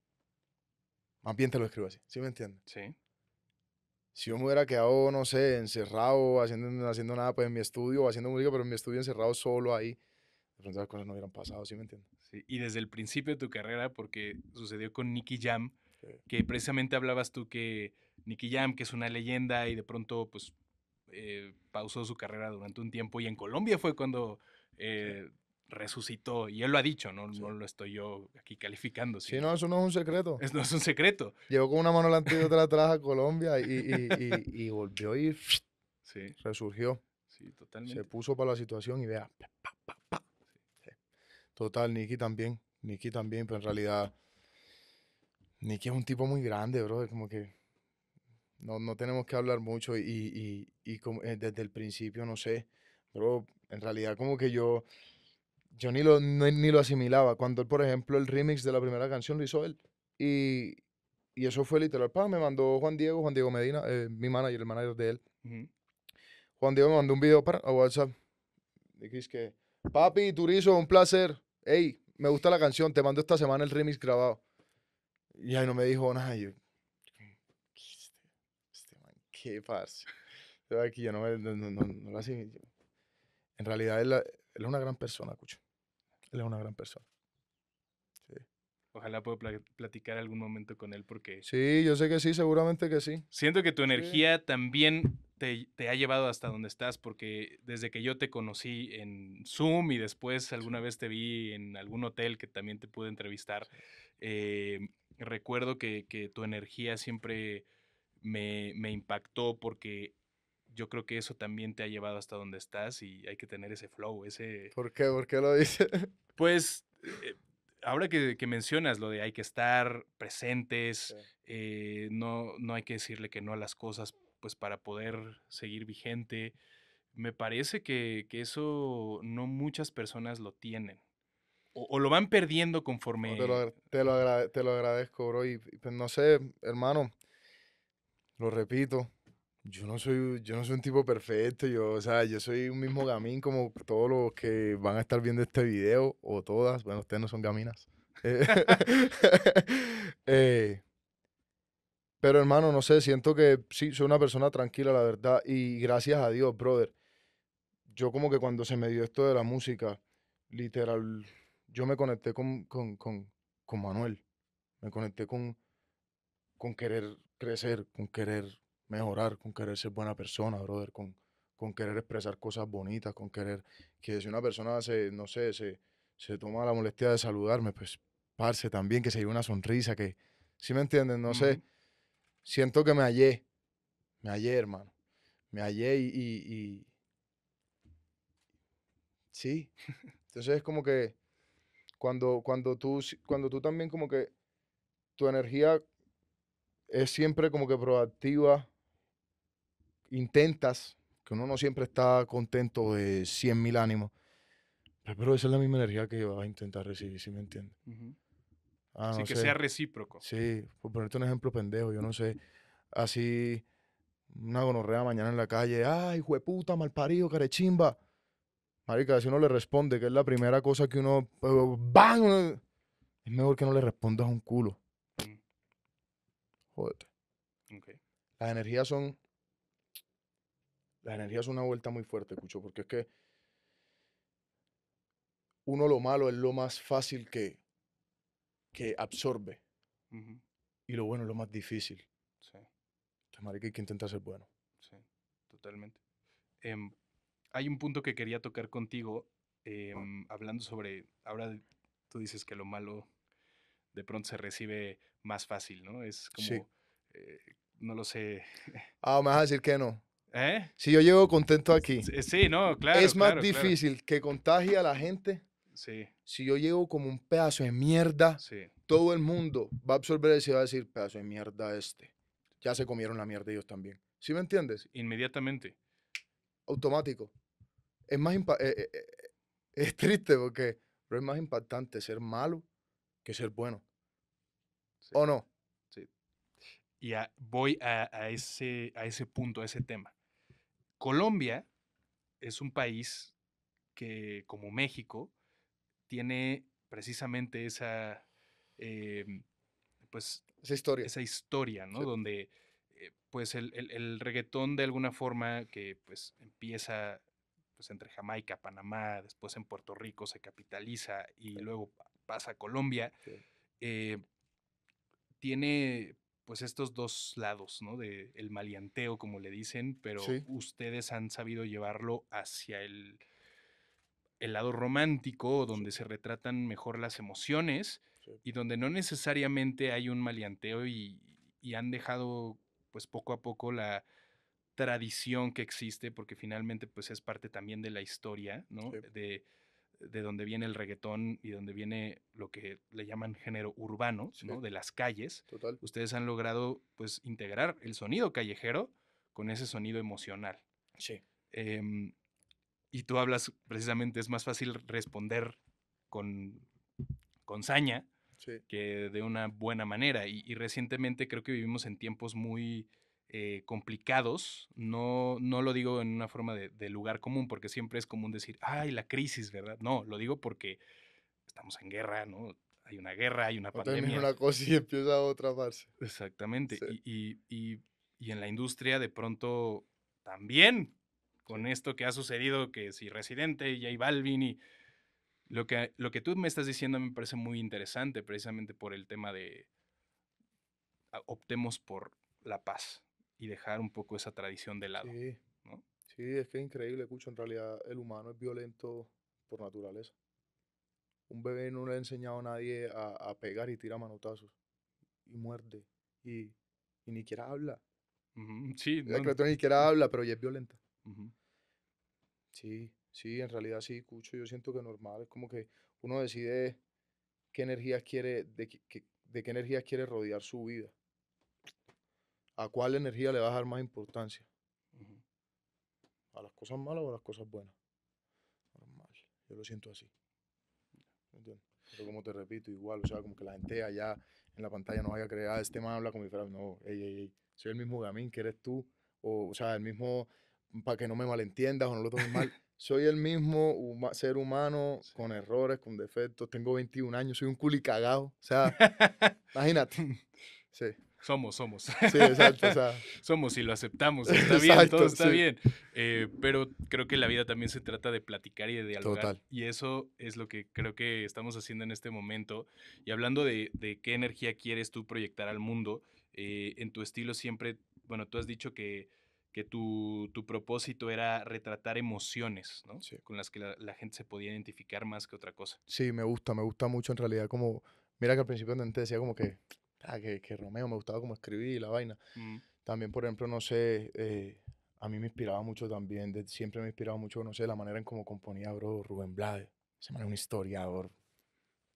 Más bien te lo escribo así, ¿sí me entiendes? Sí. Si yo me hubiera quedado, no sé, encerrado, haciendo, haciendo nada, pues en mi estudio, haciendo música, pero en mi estudio encerrado solo ahí, de pronto las cosas no hubieran pasado, ¿sí me entiendes? Sí, y desde el principio de tu carrera, porque sucedió con Nicky Jam, que precisamente hablabas tú que Nicky Jam, que es una leyenda y de pronto pues eh, pausó su carrera durante un tiempo y en Colombia fue cuando eh, resucitó y él lo ha dicho, no, no lo estoy yo aquí calificando. sí, no, eso no es un secreto. Eso no es un secreto. Llegó con una mano delante y otra atrás a Colombia y, y, volvió y resurgió. Sí, totalmente. Se puso para la situación y vea. Total, Nicky también. Nicky también, pero en realidad Nicky es un tipo muy grande, bro. Como que no, no tenemos que hablar mucho y, eh, desde el principio, no sé, pero en realidad como que yo, yo ni, lo, ni lo asimilaba. Cuando él, por ejemplo, el remix de la primera canción lo hizo él y, eso fue literal, pa, me mandó Juan Diego, Juan Diego Medina, eh, mi manager, el manager de él. Juan Diego me mandó un video para, a WhatsApp. Dijiste que, papi, Turizo, un placer. Hey, me gusta la canción, te mando esta semana el remix grabado. Y ahí no me dijo nada. Yo, qué, aquí no, lo En realidad él, es una gran persona, Cucho. Él es una gran persona. Sí. Ojalá pueda platicar algún momento con él porque... Sí, yo sé que sí, seguramente que sí. Siento que tu energía también te, te, ha llevado hasta donde estás porque desde que yo te conocí en Zoom y después alguna vez te vi en algún hotel que también te pude entrevistar, eh, recuerdo que, que, tu energía siempre me, impactó porque yo creo que eso también te ha llevado hasta donde estás y hay que tener ese flow, ese... ¿Por qué? ¿Por qué lo dices? Pues eh, ahora que, mencionas lo de hay que estar presentes, eh, no, no hay que decirle que no a las cosas, pues para poder seguir vigente, me parece que, eso no muchas personas lo tienen. O, lo van perdiendo conforme... te, lo, agradezco, bro. Y, y pues, no sé, hermano, lo repito, yo no soy, yo no soy un tipo perfecto, yo, yo soy un mismo gamín como todos los que van a estar viendo este video, o todas, bueno, ustedes no son gaminas. Eh, pero hermano, no sé, siento que sí, soy una persona tranquila, la verdad, y gracias a Dios, brother. Yo como que cuando se me dio esto de la música, literal, yo me conecté con, Manuel, me conecté con, con querer crecer, con querer mejorar, con querer ser buena persona, brother, con, con querer expresar cosas bonitas, con querer que si una persona se, no sé, se, se toma la molestia de saludarme, pues parse también, que se lleve una sonrisa, que, ¿sí me entienden? No sé, siento que me hallé, me hallé, hermano, me hallé y, y, sí, entonces es como que cuando, cuando, tú, cuando tú también como que tu energía es siempre como que proactiva, intentas, que uno no siempre está contento de 100 mil ánimos, pero esa es la misma energía que vas a intentar recibir, si me entiendes. así ah, que sea recíproco. Sí, por ponerte un ejemplo pendejo, yo no sé, así una gonorrea mañana en la calle, ay, jueputa, malparido, carechimba. Marica, si uno le responde, que es la primera cosa que uno, eh, ¡bam! Es mejor que no le respondas un culo jodete. Okay. Las energías son. Las energías son una vuelta muy fuerte, Cucho, porque es que uno lo malo es lo más fácil que, que absorbe. Y lo bueno es lo más difícil. Sí. Entonces, hay que intentar ser bueno. Sí, totalmente. Em, hay un punto que quería tocar contigo, em, hablando sobre, ahora tú dices que lo malo de pronto se recibe más fácil, ¿no? Es como, eh, no lo sé. Ah, me vas a decir que no. ¿Eh? Si yo llego contento aquí. Sí, no, claro. Es más difícil que contagie a la gente. Sí. Si yo llego como un pedazo de mierda, todo el mundo va a absorber eso y va a decir, pedazo de mierda este. Ya se comieron la mierda ellos también. ¿Sí me entiendes? Inmediatamente. Automático. Es más eh, eh, es triste porque, es más impactante ser malo que ser bueno. ¿O no? Sí. Y voy a, ese, a ese punto, a ese tema. Colombia es un país que, como México, tiene precisamente esa, em, pues, esa historia. Esa historia, ¿no? Donde, eh, pues, el, reggaetón de alguna forma que, pues, empieza, pues, entre Jamaica, Panamá, después en Puerto Rico se capitaliza y luego pasa a Colombia. Eh, tiene pues estos dos lados, ¿no? De el malianteo, como le dicen, pero ustedes han sabido llevarlo hacia el, el lado romántico, donde se retratan mejor las emociones y donde no necesariamente hay un malianteo y, y, han dejado, pues poco a poco, la tradición que existe, porque finalmente, pues es parte también de la historia, ¿no? De de donde viene el reggaetón y donde viene lo que le llaman género urbano, ¿no? De las calles. Ustedes han logrado, pues, integrar el sonido callejero con ese sonido emocional. Sí. Em, y tú hablas, precisamente, es más fácil responder con, con saña que de una buena manera. y, recientemente creo que vivimos en tiempos muy eh, complicados, no, no lo digo en una forma de, lugar común, porque siempre es común decir, ay, la crisis, ¿verdad? No, lo digo porque estamos en guerra, ¿no? Hay una guerra, hay una pandemia pandemia. una cosa y empieza otra fase. Exactamente. Y, en la industria, de pronto, también con esto que ha sucedido, que si Residente y J Balvin y lo que, lo que tú me estás diciendo me parece muy interesante precisamente por el tema de optemos por la paz, y dejar un poco esa tradición de lado. Sí, sí es que es increíble, escucho, En realidad, el humano es violento por naturaleza. Un bebé no le ha enseñado a nadie a, a pegar y tirar manotazos y muerde y, y ni siquiera habla. Uh Sí, no, ni siquiera habla, pero ya es violenta. Sí, sí, en realidad sí, Cucho. Yo siento que normal es como que uno decide qué energías quiere, de, de qué energías quiere rodear su vida. ¿A cuál energía le vas a dar más importancia? ¿A las cosas malas o a las cosas buenas? Yo lo siento así. entiendes? Pero como te repito, igual, o sea, como que la gente allá en la pantalla no vaya a creer, ah, este man habla como mi fuera, no, ey, ey, ey, soy el mismo Gamín que eres tú, o, o sea, el mismo, para que no me malentiendas o no lo tomes mal, soy el mismo ser humano con errores, con defectos, tengo 21 años, soy un culicagado, o sea, imagínate. Sí. Somos, somos. Sí, exacto. somos y lo aceptamos. Está bien, todo está bien. Eh, pero creo que la vida también se trata de platicar y de dialogar. Total. Y eso es lo que creo que estamos haciendo en este momento. Y hablando de, qué energía quieres tú proyectar al mundo, eh, en tu estilo siempre, bueno, tú has dicho que, tu, propósito era retratar emociones, ¿no? Sí. Con las que la, gente se podía identificar más que otra cosa. Sí, me gusta, me gusta mucho en realidad como... Mira que al principio te decía como que que, que, Romeo me gustaba como escribí la vaina. Mm. También, por ejemplo, no sé, eh, a mí me inspiraba mucho también, siempre me inspiraba mucho, no sé, la manera en cómo componía, bro, Rubén Blades. Se me un historiador,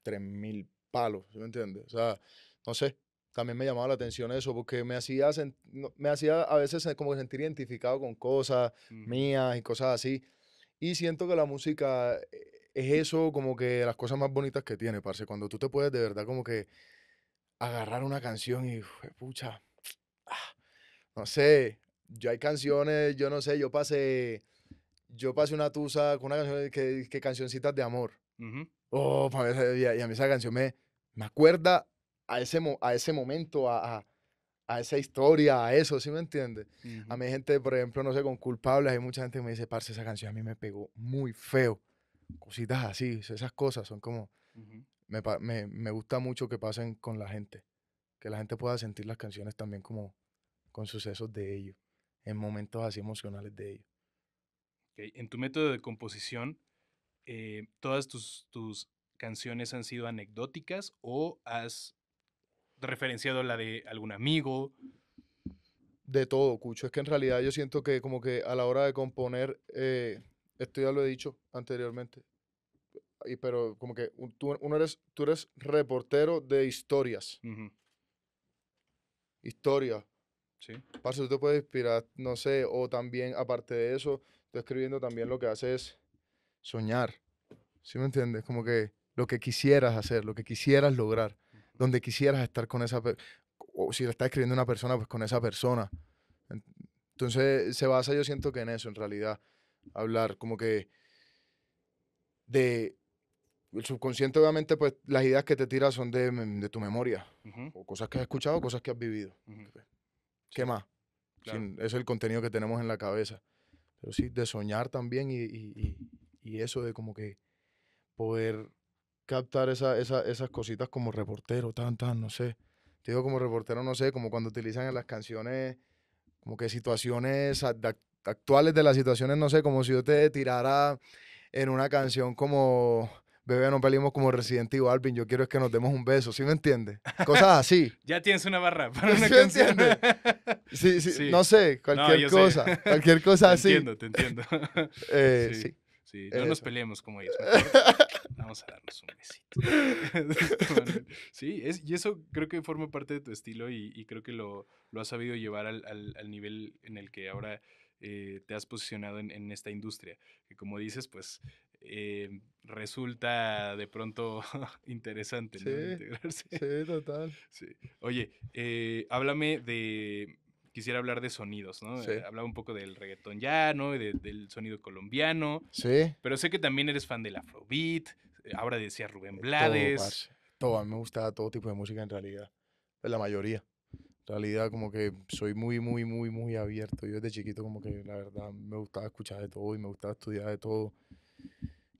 tres mil palos, ¿sí me entiendes? O sea, no sé, también me llamaba la atención eso, porque me hacía, me hacía a veces eh, como sentir identificado con cosas mías y cosas así. Y siento que la música eh, es eso como que las cosas más bonitas que tiene, parce, cuando tú te puedes de verdad como que agarrar una canción y, pucha, ah, no sé, yo hay canciones, yo no sé, yo pasé, yo pasé una tusa con una canción que, cancioncitas de amor. Oh, y a, mí esa canción me, me acuerda a ese, a ese momento, a, esa historia, a eso, ¿sí me entiendes? A mí gente, por ejemplo, no sé, con culpables, hay mucha gente que me dice, parce, esa canción a mí me pegó muy feo. Cositas así, esas cosas son como, me, me, me, gusta mucho que pasen con la gente, que la gente pueda sentir las canciones también como con sucesos de ellos, en momentos así emocionales de ellos. En tu método de composición, eh, ¿todas tus, tus canciones han sido anecdóticas o has referenciado la de algún amigo? De todo, Cucho. Es que en realidad yo siento que como que a la hora de componer, eh, esto ya lo he dicho anteriormente, pero como que tú, uno eres, tú eres reportero de historias. Historia. Sí. Parce, tú te puedes inspirar, no sé, o también, aparte de eso, tú escribiendo también lo que haces es soñar. ¿Sí me entiendes? Como que lo que quisieras hacer, lo que quisieras lograr, donde quisieras estar con esa persona, o si lo está escribiendo una persona, pues con esa persona. Entonces se basa, yo siento que en eso, en realidad, hablar como que de el subconsciente obviamente pues las ideas que te tiras son de, de tu memoria, o cosas que has escuchado, cosas que has vivido. ¿Qué más? es el contenido que tenemos en la cabeza. Pero sí, de soñar también y, eso de como que poder captar esas cositas como reportero, tan, tan, no sé. Te digo como reportero, no sé, como cuando utilizan en las canciones como que situaciones actuales de las situaciones, no sé, como si yo te tirara en una canción como bebé, no peleemos como Resident Evil, Alvin, yo quiero es que nos demos un beso, ¿sí me entiendes? Cosas así. ya tienes una barra para una ¿Sí sí, sí, sí, no sé, cualquier cosa, cualquier cosa así. Te entiendo, te entiendo. Eh, sí. Sí, no nos peleemos como ellos. Vamos a darnos un besito. sí, es, y eso creo que forma parte de tu estilo y, creo que lo, lo, has sabido llevar al, al, nivel en el que ahora eh, te has posicionado en, en, esta industria. Que como dices, pues eh, resulta de pronto interesante sí, integrarse. Sí, total. Sí. Oye, eh, háblame de. Quisiera hablar de sonidos, ¿no? Eh, hablaba un poco del reggaetón ya, ¿no? del sonido colombiano. Sí. Pero sé que también eres fan del afrobeat. Ahora decía Rubén Blades. Todo, me gusta todo tipo de música en realidad. Pues, la mayoría. En realidad como que soy muy, muy, muy, muy abierto. Yo desde chiquito como que la verdad me gustaba escuchar de todo y me gustaba estudiar de todo.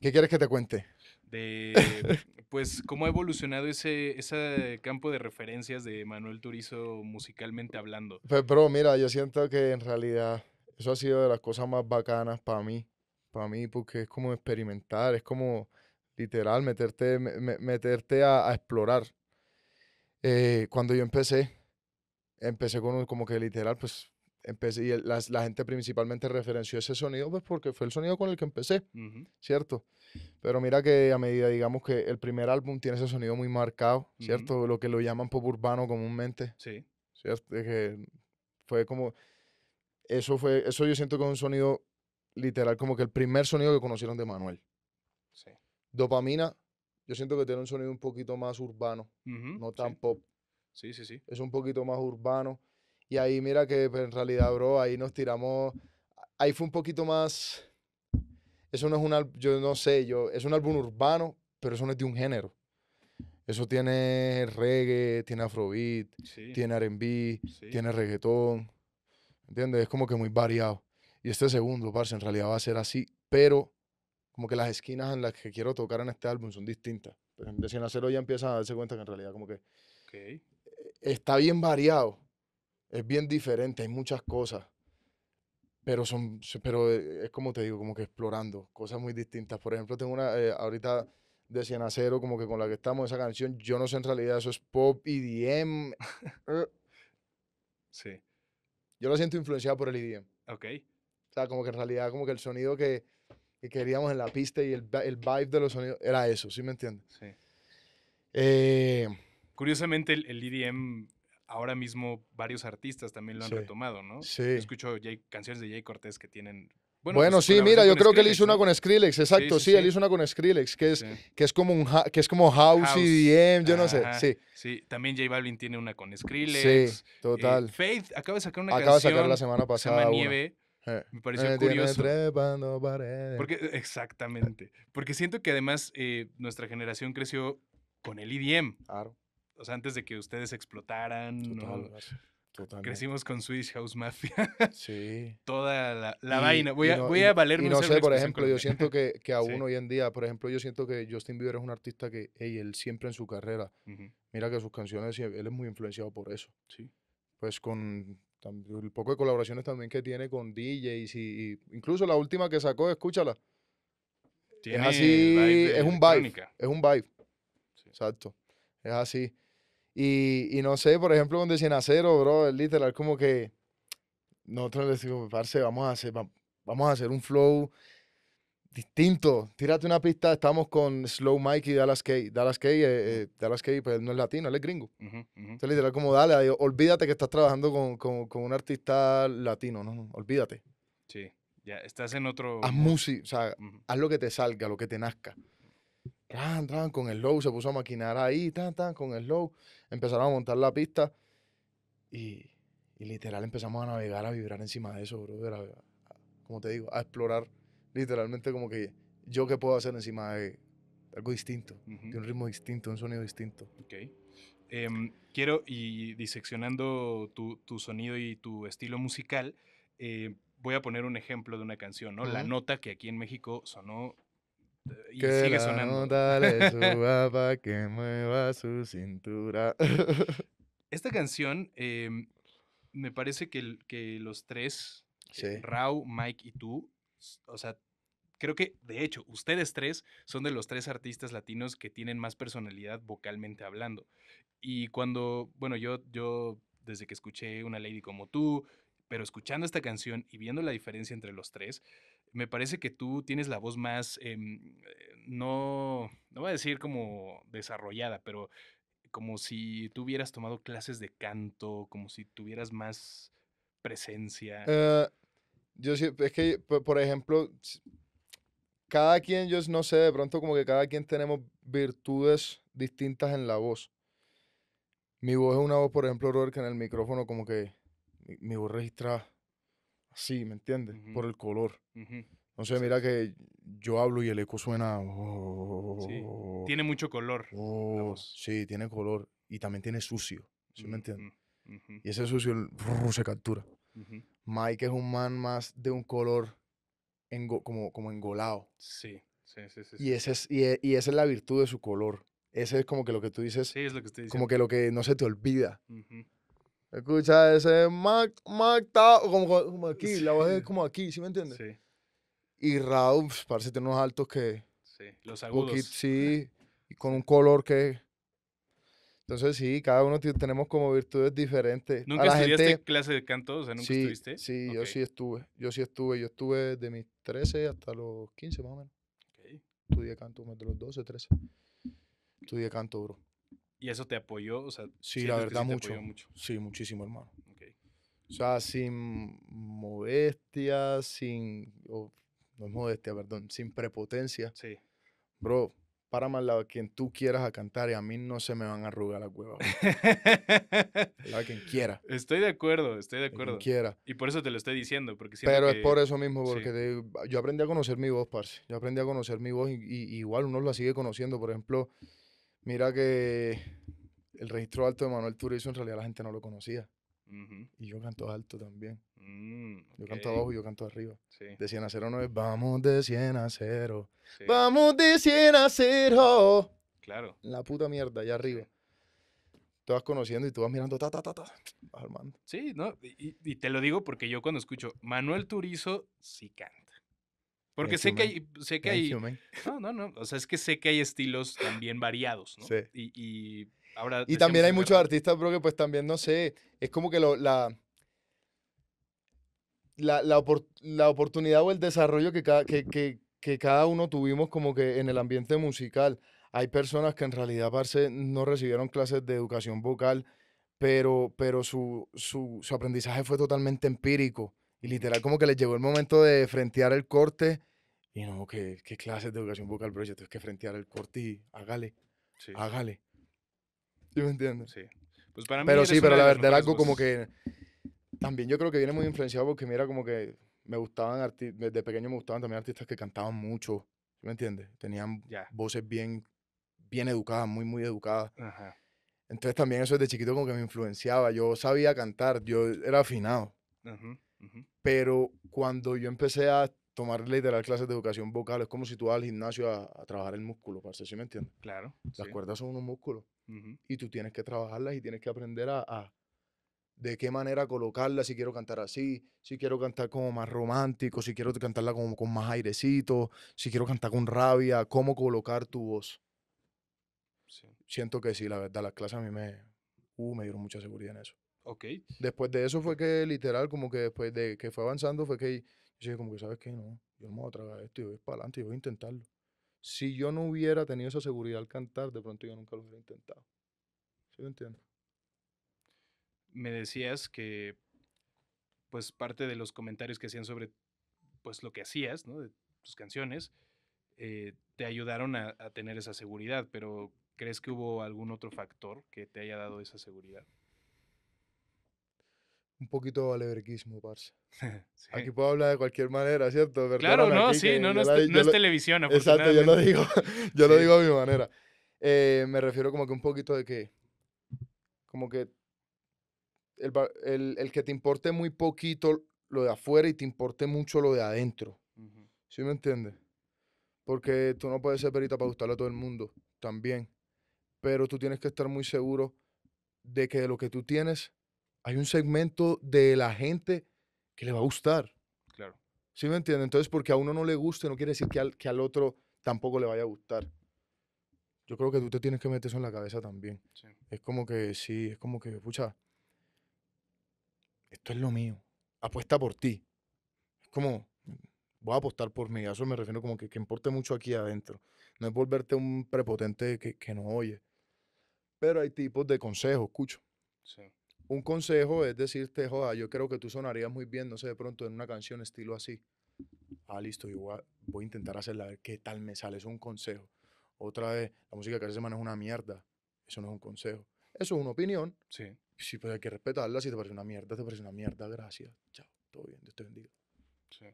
¿Qué quieres que te cuente? pues, cómo ha evolucionado ese, campo de referencias de Manuel Turizo musicalmente hablando. Pues bro, mira, yo siento que en realidad eso ha sido de las cosas más bacanas para mí, para mí, porque es como experimentar, es como literal meterte, meterte a, explorar. Eh, cuando yo empecé, empecé con como que literal, pues empecé, y la, gente principalmente referenció ese sonido, pues porque fue el sonido con el que empecé, ¿cierto? Pero mira que a medida, digamos que el primer álbum tiene ese sonido muy marcado, ¿cierto? Lo que lo llaman pop urbano comúnmente. Sí. ¿Cierto? que fue como, eso fue, eso yo siento que es un sonido literal, como que el primer sonido que conocieron de Manuel. Sí. Dopamina, yo siento que tiene un sonido un poquito más urbano, no tan pop. Sí, sí, sí. Es un poquito más urbano y ahí mira que pues, en realidad, bro, ahí nos tiramos, ahí fue un poquito más, eso no es un, yo no sé, yo, es un álbum urbano, pero eso no es de un género. Eso tiene reggae, tiene afrobeat, tiene R&B, tiene reggaetón, ¿entiendes? Es como que muy variado. Y este segundo, parce, en realidad va a ser así, pero como que las esquinas en las que quiero tocar en este álbum son distintas. decían en ya empieza a darse cuenta que en realidad como que e, está bien variado es bien diferente, hay muchas cosas, pero, son, pero eh, es como te digo, como que explorando cosas muy distintas. Por ejemplo, tengo una, eh, ahorita de Cien a como que con la que estamos, esa canción, yo no sé en realidad, eso es pop, EDM. Eh. sí. Yo lo siento influenciada por el EDM. Ok. O sea, como que en realidad, como que el sonido que, que queríamos en la pista y el, el, vibe de los sonidos era eso, ¿sí me entiendes? Sí. Curiosamente, el, el EDM ahora mismo varios artistas también lo han retomado, ¿no? Sí. escucho canciones de Jay Cortés que tienen bueno, pues, sí, mira, yo creo que él hizo una con Skrillex, exacto, sí, él hizo una con Skrillex, que es, que es, como, un que es como House, EDM, e yo no sé, sí. Sí, también J Balvin tiene una con Skrillex. Sí, eh, total. Faith acaba de sacar una canción. Acaba de sacar la semana pasada. Se Nieve. Eh, me pareció curioso. Porque, eh, exactamente. Porque siento que además nuestra generación creció con el EDM. Claro o sea, antes de que ustedes explotaran. Total, Crecimos con Swiss House Mafia. sí. Toda la, vaina. Voy, a, voy mi a no sé, por ejemplo, yo siento que, que aún hoy en día, por ejemplo, yo siento que Justin Bieber es un artista que, hey, él siempre en su carrera, mira que sus canciones, él es muy influenciado por eso. Sí. Pues con el poco de colaboraciones también que tiene con DJs y, incluso la última que sacó, escúchala. Tiene es así, es un vibe, es un vibe. Exacto. Es así. Y, y no sé, por ejemplo, donde con acero bro, es literal como que nosotros les digo, parce, vamos a hacer, vamos a hacer un flow distinto. Tírate una pista, estamos con Slow Mike y Dallas K. Dallas K, eh, eh, Dallas K pues no es latino, él es gringo. Uh literal, como dale, olvídate que estás trabajando con, con, un artista latino, no, olvídate. Sí, ya estás en otro... Haz música, o sea, haz lo que te salga, lo que te nazca. Tran, tran, con el low, se puso a maquinar ahí, tan tan con el low empezaron a montar la pista y, literal empezamos a navegar, a vibrar encima de eso, bro. como te digo, a explorar literalmente como que yo qué puedo hacer encima de algo distinto, de un ritmo distinto, un sonido distinto. Ok. Em, quiero, y diseccionando tu, sonido y tu estilo musical, eh, voy a poner un ejemplo de una canción, ¿no? La nota que aquí en México sonó y que sigue sonando. su que mueva su cintura. Esta canción, em, me parece que, los tres, eh, Raúl, Mike y tú, o sea, creo que, de hecho, ustedes tres son de los tres artistas latinos que tienen más personalidad vocalmente hablando. Y cuando, bueno, yo, yo desde que escuché Una Lady como tú, pero escuchando esta canción y viendo la diferencia entre los tres, me parece que tú tienes la voz más, em, eh, no, no voy a decir como desarrollada, pero como si tú hubieras tomado clases de canto, como si tuvieras más presencia. Eh, yo sí, es que, por ejemplo, cada quien, yo no sé, de pronto como que cada quien tenemos virtudes distintas en la voz. Mi voz es una voz, por ejemplo, Robert, que en el micrófono como que mi, mi voz registra Sí, ¿me entiendes? Por el color. Entonces, mira que yo hablo y el eco suena. sí. Tiene mucho color. Oh, sí, tiene color. Y también tiene sucio. ¿Sí me mm, entiendes? Mm, y ese sucio se captura. Mike es un man más de un color como, como engolado. Sí. Sí, sí, y, ese e, y, esa es la virtud de su color. Ese es como que lo que tú dices. Sí, es lo que estoy diciendo. Como que lo que no se te olvida. Uh Escucha ese Mac, Mac, como, aquí, la voz es como aquí, ¿sí me entiendes? Sí. Y Raúl, parece tener unos altos que. Sí, los agudos. sí, y con un color que. Entonces sí, cada uno tenemos como virtudes diferentes. ¿Nunca estudiaste clase de canto? O sea, ¿nunca estuviste? Sí, yo sí estuve. Yo sí estuve. Yo estuve de mis 13 hasta los 15 más o menos. Okay. Estudié canto de los 12, 13. Estudié canto, bro. ¿Y eso te apoyó? O sea, sí, la verdad, mucho, Sí, muchísimo, hermano. O sea, sin modestia, sin. no es modestia, perdón, sin prepotencia. Sí. Bro, para más la quien tú quieras a cantar y a mí no se me van a arrugar la cueva. la quien quiera. Estoy de acuerdo, estoy de acuerdo. Quien quiera. Y por eso te lo estoy diciendo. porque Pero es por eso mismo, porque yo aprendí a conocer mi voz, parce. Yo aprendí a conocer mi voz y igual uno la sigue conociendo. Por ejemplo Mira que el registro alto de Manuel Turizo en realidad la gente no lo conocía. Y yo canto alto también. Mm, yo canto abajo y yo canto arriba. De 100 a 0 no es vamos de 100 a 0. Vamos de 100 a 0. Claro. La puta mierda, allá arriba. Te vas conociendo y tú vas mirando, ta, ta, ta, ta. armando. Sí, ¿no? Y, te lo digo porque yo cuando escucho Manuel Turizo, sí canta. Porque sé que, hay, sé que hay. No, no, no. O sea, es que sé que hay estilos también variados, ¿no? Y, y ahora. Y también hay muchos artistas, bro, que pues también, no sé. Es como que lo, la. La, la, oportunidad o el desarrollo que, cada, que, que, que, cada uno tuvimos como que en el ambiente musical. Hay personas que en realidad, parce, no recibieron clases de educación vocal, pero, pero su, su, su aprendizaje fue totalmente empírico y literal, como que les llegó el momento de frentear el corte. Y no, ¿qué, qué clases de educación vocal, bro? Yo tengo que frentear el corte y hágale. Sí. Hágale. ¿Sí me entiendes? Sí. Pues pero sí, pero la verdad, algo como que. También yo creo que viene muy influenciado porque, mira, como que me gustaban artistas. Desde pequeño me gustaban también artistas que cantaban mucho. ¿Sí me entiendes? Tenían voces bien, bien educadas, muy, muy educadas. Ajá. Entonces también eso desde chiquito como que me influenciaba. Yo sabía cantar, yo era afinado. Ajá. Pero cuando yo empecé a tomar literal clases de educación vocal, es como si tú vas al gimnasio a, trabajar el músculo, parce, ¿sí me entiendes? Claro. Las cuerdas son unos músculos y tú tienes que trabajarlas y tienes que aprender a, de qué manera colocarlas, si quiero cantar así, si quiero cantar como más romántico, si quiero cantarla como con más airecito, si quiero cantar con rabia, cómo colocar tu voz. Siento que sí, la verdad, las clases a mí me, uh, me dieron mucha seguridad en eso. Ok. Después de eso fue que literal, como que después de que fue avanzando, fue que yo dije, como que, ¿sabes qué? No, yo no me voy a tragar esto, yo voy para adelante, yo voy a intentarlo. Si yo no hubiera tenido esa seguridad al cantar, de pronto yo nunca lo hubiera intentado. ¿Sí me entiendes? Me decías que, pues, parte de los comentarios que hacían sobre, pues, lo que hacías, De tus canciones, eh, te ayudaron a tener esa seguridad, pero ¿crees que hubo algún otro factor que te haya dado esa seguridad? un poquito de parce. Aquí puedo hablar de cualquier manera, ¿cierto? claro, no, sí, no, no, es, televisión. Exacto, yo lo digo, yo lo digo a mi manera. Eh, me refiero como que un poquito de que, como que el, que te importe muy poquito lo de afuera y te importe mucho lo de adentro. ¿Sí me entiendes? Porque tú no puedes ser perita para gustarle a todo el mundo, también. Pero tú tienes que estar muy seguro de que lo que tú tienes hay un segmento de la gente que le va a gustar. Claro. ¿Sí me entiendes? Entonces, porque a uno no le guste, no quiere decir que al, que al otro tampoco le vaya a gustar. Yo creo que tú te tienes que meter eso en la cabeza también. Sí. Es como que, sí, es como que, pucha, esto es lo mío. Apuesta por ti. Es como, voy a apostar por mí. eso me refiero como que, que importe mucho aquí adentro. No es volverte un prepotente que, que no oye. Pero hay tipos de consejos, escucho. Sí un consejo es decirte, joda, yo creo que tú sonarías muy bien, no sé, de pronto en una canción estilo así. Ah, listo, igual voy a, intentar hacerla, a qué tal me sale, es un consejo. Otra vez, la música que hace semana es una mierda, eso no es un consejo. Eso es una opinión. Sí. Sí, pues hay que respetarla, si te parece una mierda, te parece una mierda, gracias, chao, todo bien, Dios te bendiga. Sí.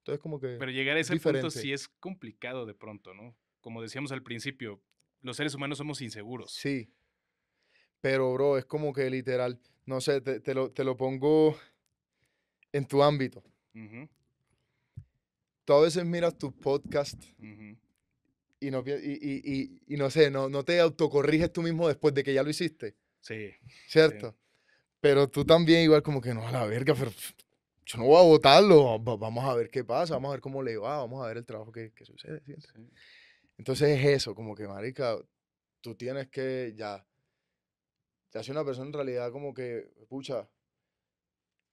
Entonces como que... Pero llegar a ese punto sí es complicado de pronto, ¿no? Como decíamos al principio, los seres humanos somos inseguros. Sí. Pero, bro, es como que literal, no sé, te, te, lo, te lo, pongo en tu ámbito. Tú a veces miras tu podcast y, no, y, y, y, no sé, no, no te autocorriges tú mismo después de que ya lo hiciste. Sí. ¿Cierto? Pero tú también igual como que no, a la verga, pero yo no voy a votarlo, vamos a ver qué pasa, vamos a ver cómo le va, vamos a ver el trabajo que, que sucede. Entonces es eso, como que, marica, tú tienes que ya te hace una persona en realidad como que, pucha,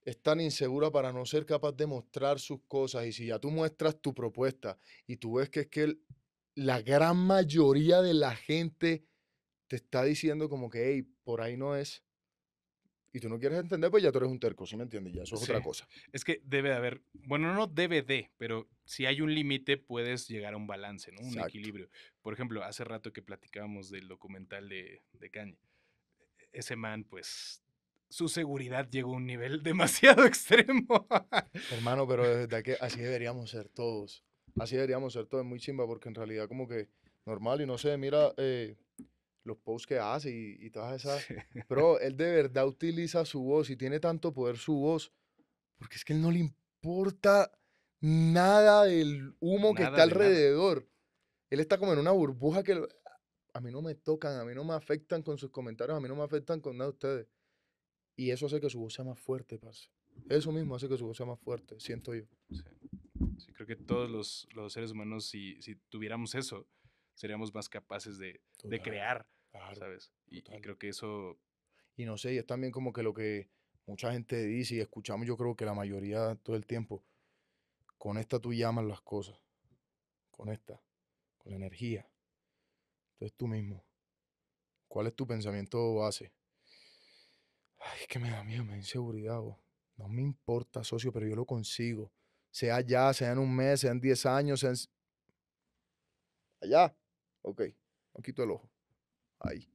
es tan insegura para no ser capaz de mostrar sus cosas. Y si ya tú muestras tu propuesta y tú ves que es que la gran mayoría de la gente te está diciendo como que, hey, por ahí no es. Y tú no quieres entender, pues ya tú eres un terco, si me entiendes? Ya eso es otra cosa. Es que debe de haber, bueno, no debe de, pero si hay un límite puedes llegar a un balance, ¿no? Un equilibrio. Por ejemplo, hace rato que platicábamos del documental de, Caña ese man, pues, su seguridad llegó a un nivel demasiado extremo. Hermano, pero desde que así deberíamos ser todos. Así deberíamos ser todos, muy chimba, porque en realidad como que normal y no sé, mira eh, los posts que hace y, todas esas. Pero él de verdad utiliza su voz y tiene tanto poder su voz, porque es que él no le importa nada del humo que está alrededor. Él está como en una burbuja que a mí no me tocan, a mí no me afectan con sus comentarios, a mí no me afectan con nada de ustedes. Y eso hace que su voz sea más fuerte, pase Eso mismo hace que su voz sea más fuerte, siento yo. Sí, creo que todos los, seres humanos, si, si, tuviéramos eso, seríamos más capaces de, crear, ¿sabes? Y, y, creo que eso... Y no sé, y es también como que lo que mucha gente dice y escuchamos, yo creo que la mayoría todo el tiempo, con esta tú llamas las cosas, con esta, con la energía, entonces tú mismo, ¿cuál es tu pensamiento base? Ay, es que me da miedo, me da inseguridad, No me importa, socio, pero yo lo consigo. Sea ya, sea en un mes, sea en 10 años, sea en... Allá. Ok, no quito el ojo. Ahí.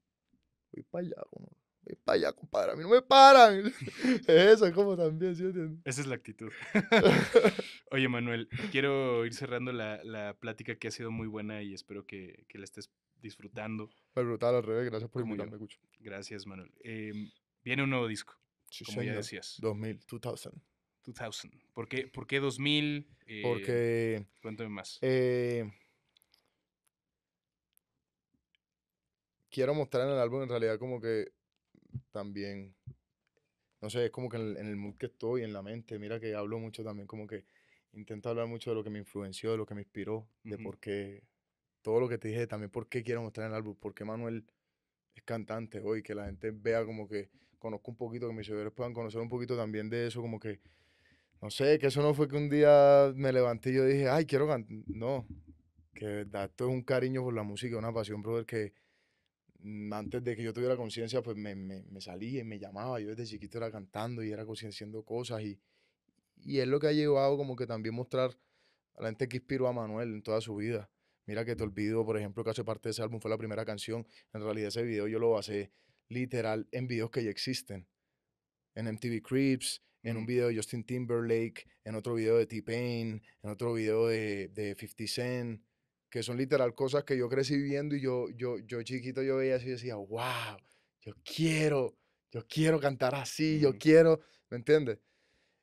Voy para allá, Voy para allá, compadre. A mí no me paran. Eso, es como también, ¿sí Esa es la actitud. Oye, Manuel, quiero ir cerrando la, plática que ha sido muy buena y espero que, que la estés disfrutando. Fue brutal, al revés, gracias por invitarme, Cucho. Gracias, Manuel. Em, viene un nuevo disco, como ya decías. 2000, 2000. ¿Por qué, por qué 2000? Eh, Porque... Cuéntame más. Eh, quiero mostrar en el álbum en realidad como que también, no sé, es como que en el, mood que estoy, en la mente, mira que hablo mucho también, como que intento hablar mucho de lo que me influenció, de lo que me inspiró, de por qué todo lo que te dije, también por qué quiero mostrar el álbum, por qué Manuel es cantante hoy, que la gente vea como que conozco un poquito, que mis seguidores puedan conocer un poquito también de eso, como que, no sé, que eso no fue que un día me levanté y yo dije, ay, quiero cantar, no, que de esto es un cariño por la música, una pasión, brother, que antes de que yo tuviera conciencia, pues me, me, salía y me llamaba, yo desde chiquito era cantando y era concienciando cosas y, y es lo que ha llevado como que también mostrar a la gente que inspiró a Manuel en toda su vida. Mira que te olvido, por ejemplo, que hace parte de ese álbum fue la primera canción. En realidad ese video yo lo basé literal en videos que ya existen. En MTV Creeps, en un video de Justin Timberlake, en otro video de T-Pain, en otro video de, 50 Cent, que son literal cosas que yo crecí viendo y yo, yo, yo chiquito yo veía así y decía, wow, yo quiero, yo quiero cantar así, yo quiero, ¿me entiendes?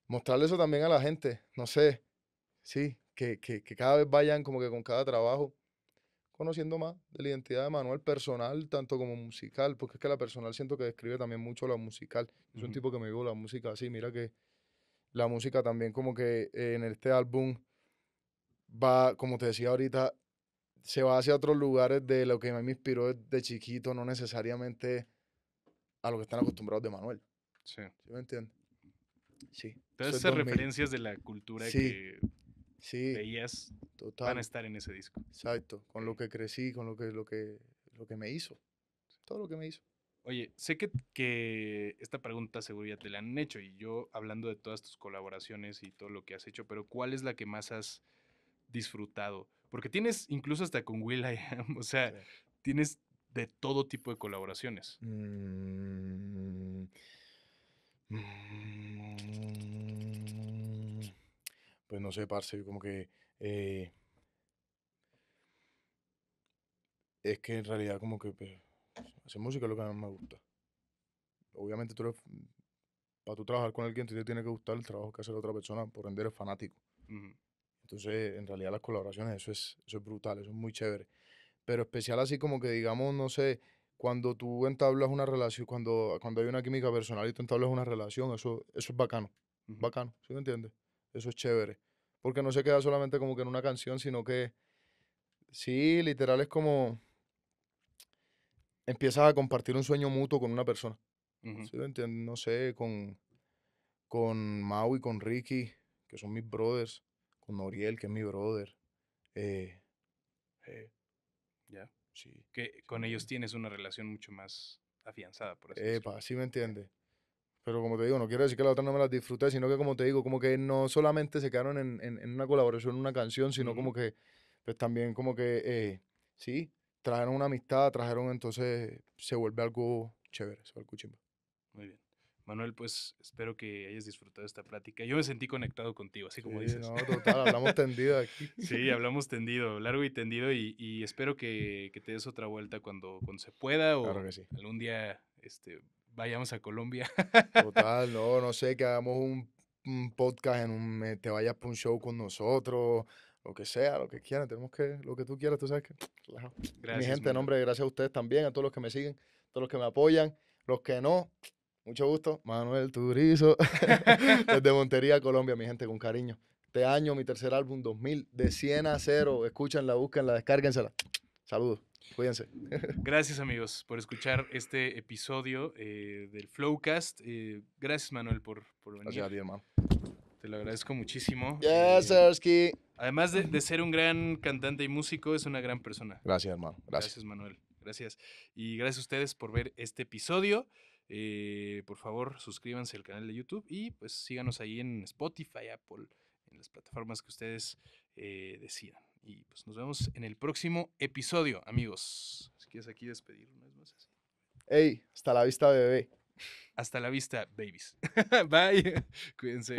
Mostrarle eso también a la gente, no sé, sí, que, que, que, cada vez vayan como que con cada trabajo conociendo más de la identidad de Manuel personal, tanto como musical, porque es que la personal siento que describe también mucho la musical. Es un tipo que me vivo la música así, mira que la música también como que en este álbum va, como te decía ahorita, se va hacia otros lugares de lo que me inspiró de chiquito, no necesariamente a lo que están acostumbrados de Manuel. Sí. ¿Sí me entiendes? Sí. Todas esas referencias de la cultura que sí, veías van a estar en ese disco. Exacto, con lo que crecí, con lo que, lo que, lo que me hizo, todo lo que me hizo. Oye, sé que, esta pregunta seguro ya te la han hecho y yo hablando de todas tus colaboraciones y todo lo que has hecho, pero ¿cuál es la que más has disfrutado? Porque tienes incluso hasta con Will o sea, tienes de todo tipo de colaboraciones. Mm pues no sé, parce, como que... Eh es que en realidad como que pues, hacer música es lo que más me gusta. Obviamente tú eres, para tú trabajar con alguien te tiene que gustar el trabajo que hace la otra persona, por ende eres fanático. Entonces, en realidad las colaboraciones, eso es, brutal, eso es muy chévere. Pero especial así como que digamos, no sé, cuando tú entablas una relación, cuando, cuando hay una química personal y tú entablas una relación, eso, eso es bacano, bacano, ¿sí me entiendes? Eso es chévere. Porque no se queda solamente como que en una canción, sino que sí, literal es como empiezas a compartir un sueño mutuo con una persona. ¿Sí entiendes? No sé, con, con Maui con Ricky, que son mis brothers, con Noriel, que es mi brother. Eh, eh, ya. Sí. Que con ellos tienes una relación mucho más afianzada, por así Epa, sí me entiende. Pero como te digo, no quiero decir que la otra no me las disfruté, sino que como te digo, como que no solamente se quedaron en, en, en una colaboración, en una canción, sino como que, pues también como que, eh, sí, trajeron una amistad, trajeron entonces, se vuelve algo chévere, se algo chimba. Muy bien. Manuel, pues espero que hayas disfrutado esta plática. Yo me sentí conectado contigo, así como sí, dices. No, total, hablamos tendido aquí. Sí, hablamos tendido, largo y tendido, y, y espero que, que, te des otra vuelta cuando, cuando se pueda o algún día este, vayamos a Colombia. Total, no, no sé, que hagamos un, podcast en un, eh, te vayas para un show con nosotros, lo que sea, lo que quieran, tenemos que, lo que tú quieras, tú sabes que. Gracias. Mi gente, nombre, gracias a ustedes también, a todos los que me siguen, a todos los que me apoyan, los que no, mucho gusto, Manuel Turizo, desde Montería, Colombia, mi gente, con cariño. Este año, mi tercer álbum, 2000, de 100 a 0, escúchenla, búsquenla, descárguensela. Saludos. Cuídense. Gracias amigos por escuchar este episodio eh, del Flowcast. Eh, gracias Manuel por, venir. Gracias a ti, hermano. Te lo agradezco muchísimo. Yes, eh, Además de, ser un gran cantante y músico, es una gran persona. Gracias, hermano. Gracias, Manuel. Gracias. Y gracias a ustedes por ver este episodio. por favor, suscríbanse al canal de YouTube y pues síganos ahí en Spotify, Apple, en las plataformas que ustedes decidan. Y pues nos vemos en el próximo episodio, amigos. Si quieres aquí despedir no así. hasta la vista, bebé. Hasta la vista, babies. Bye. Cuídense.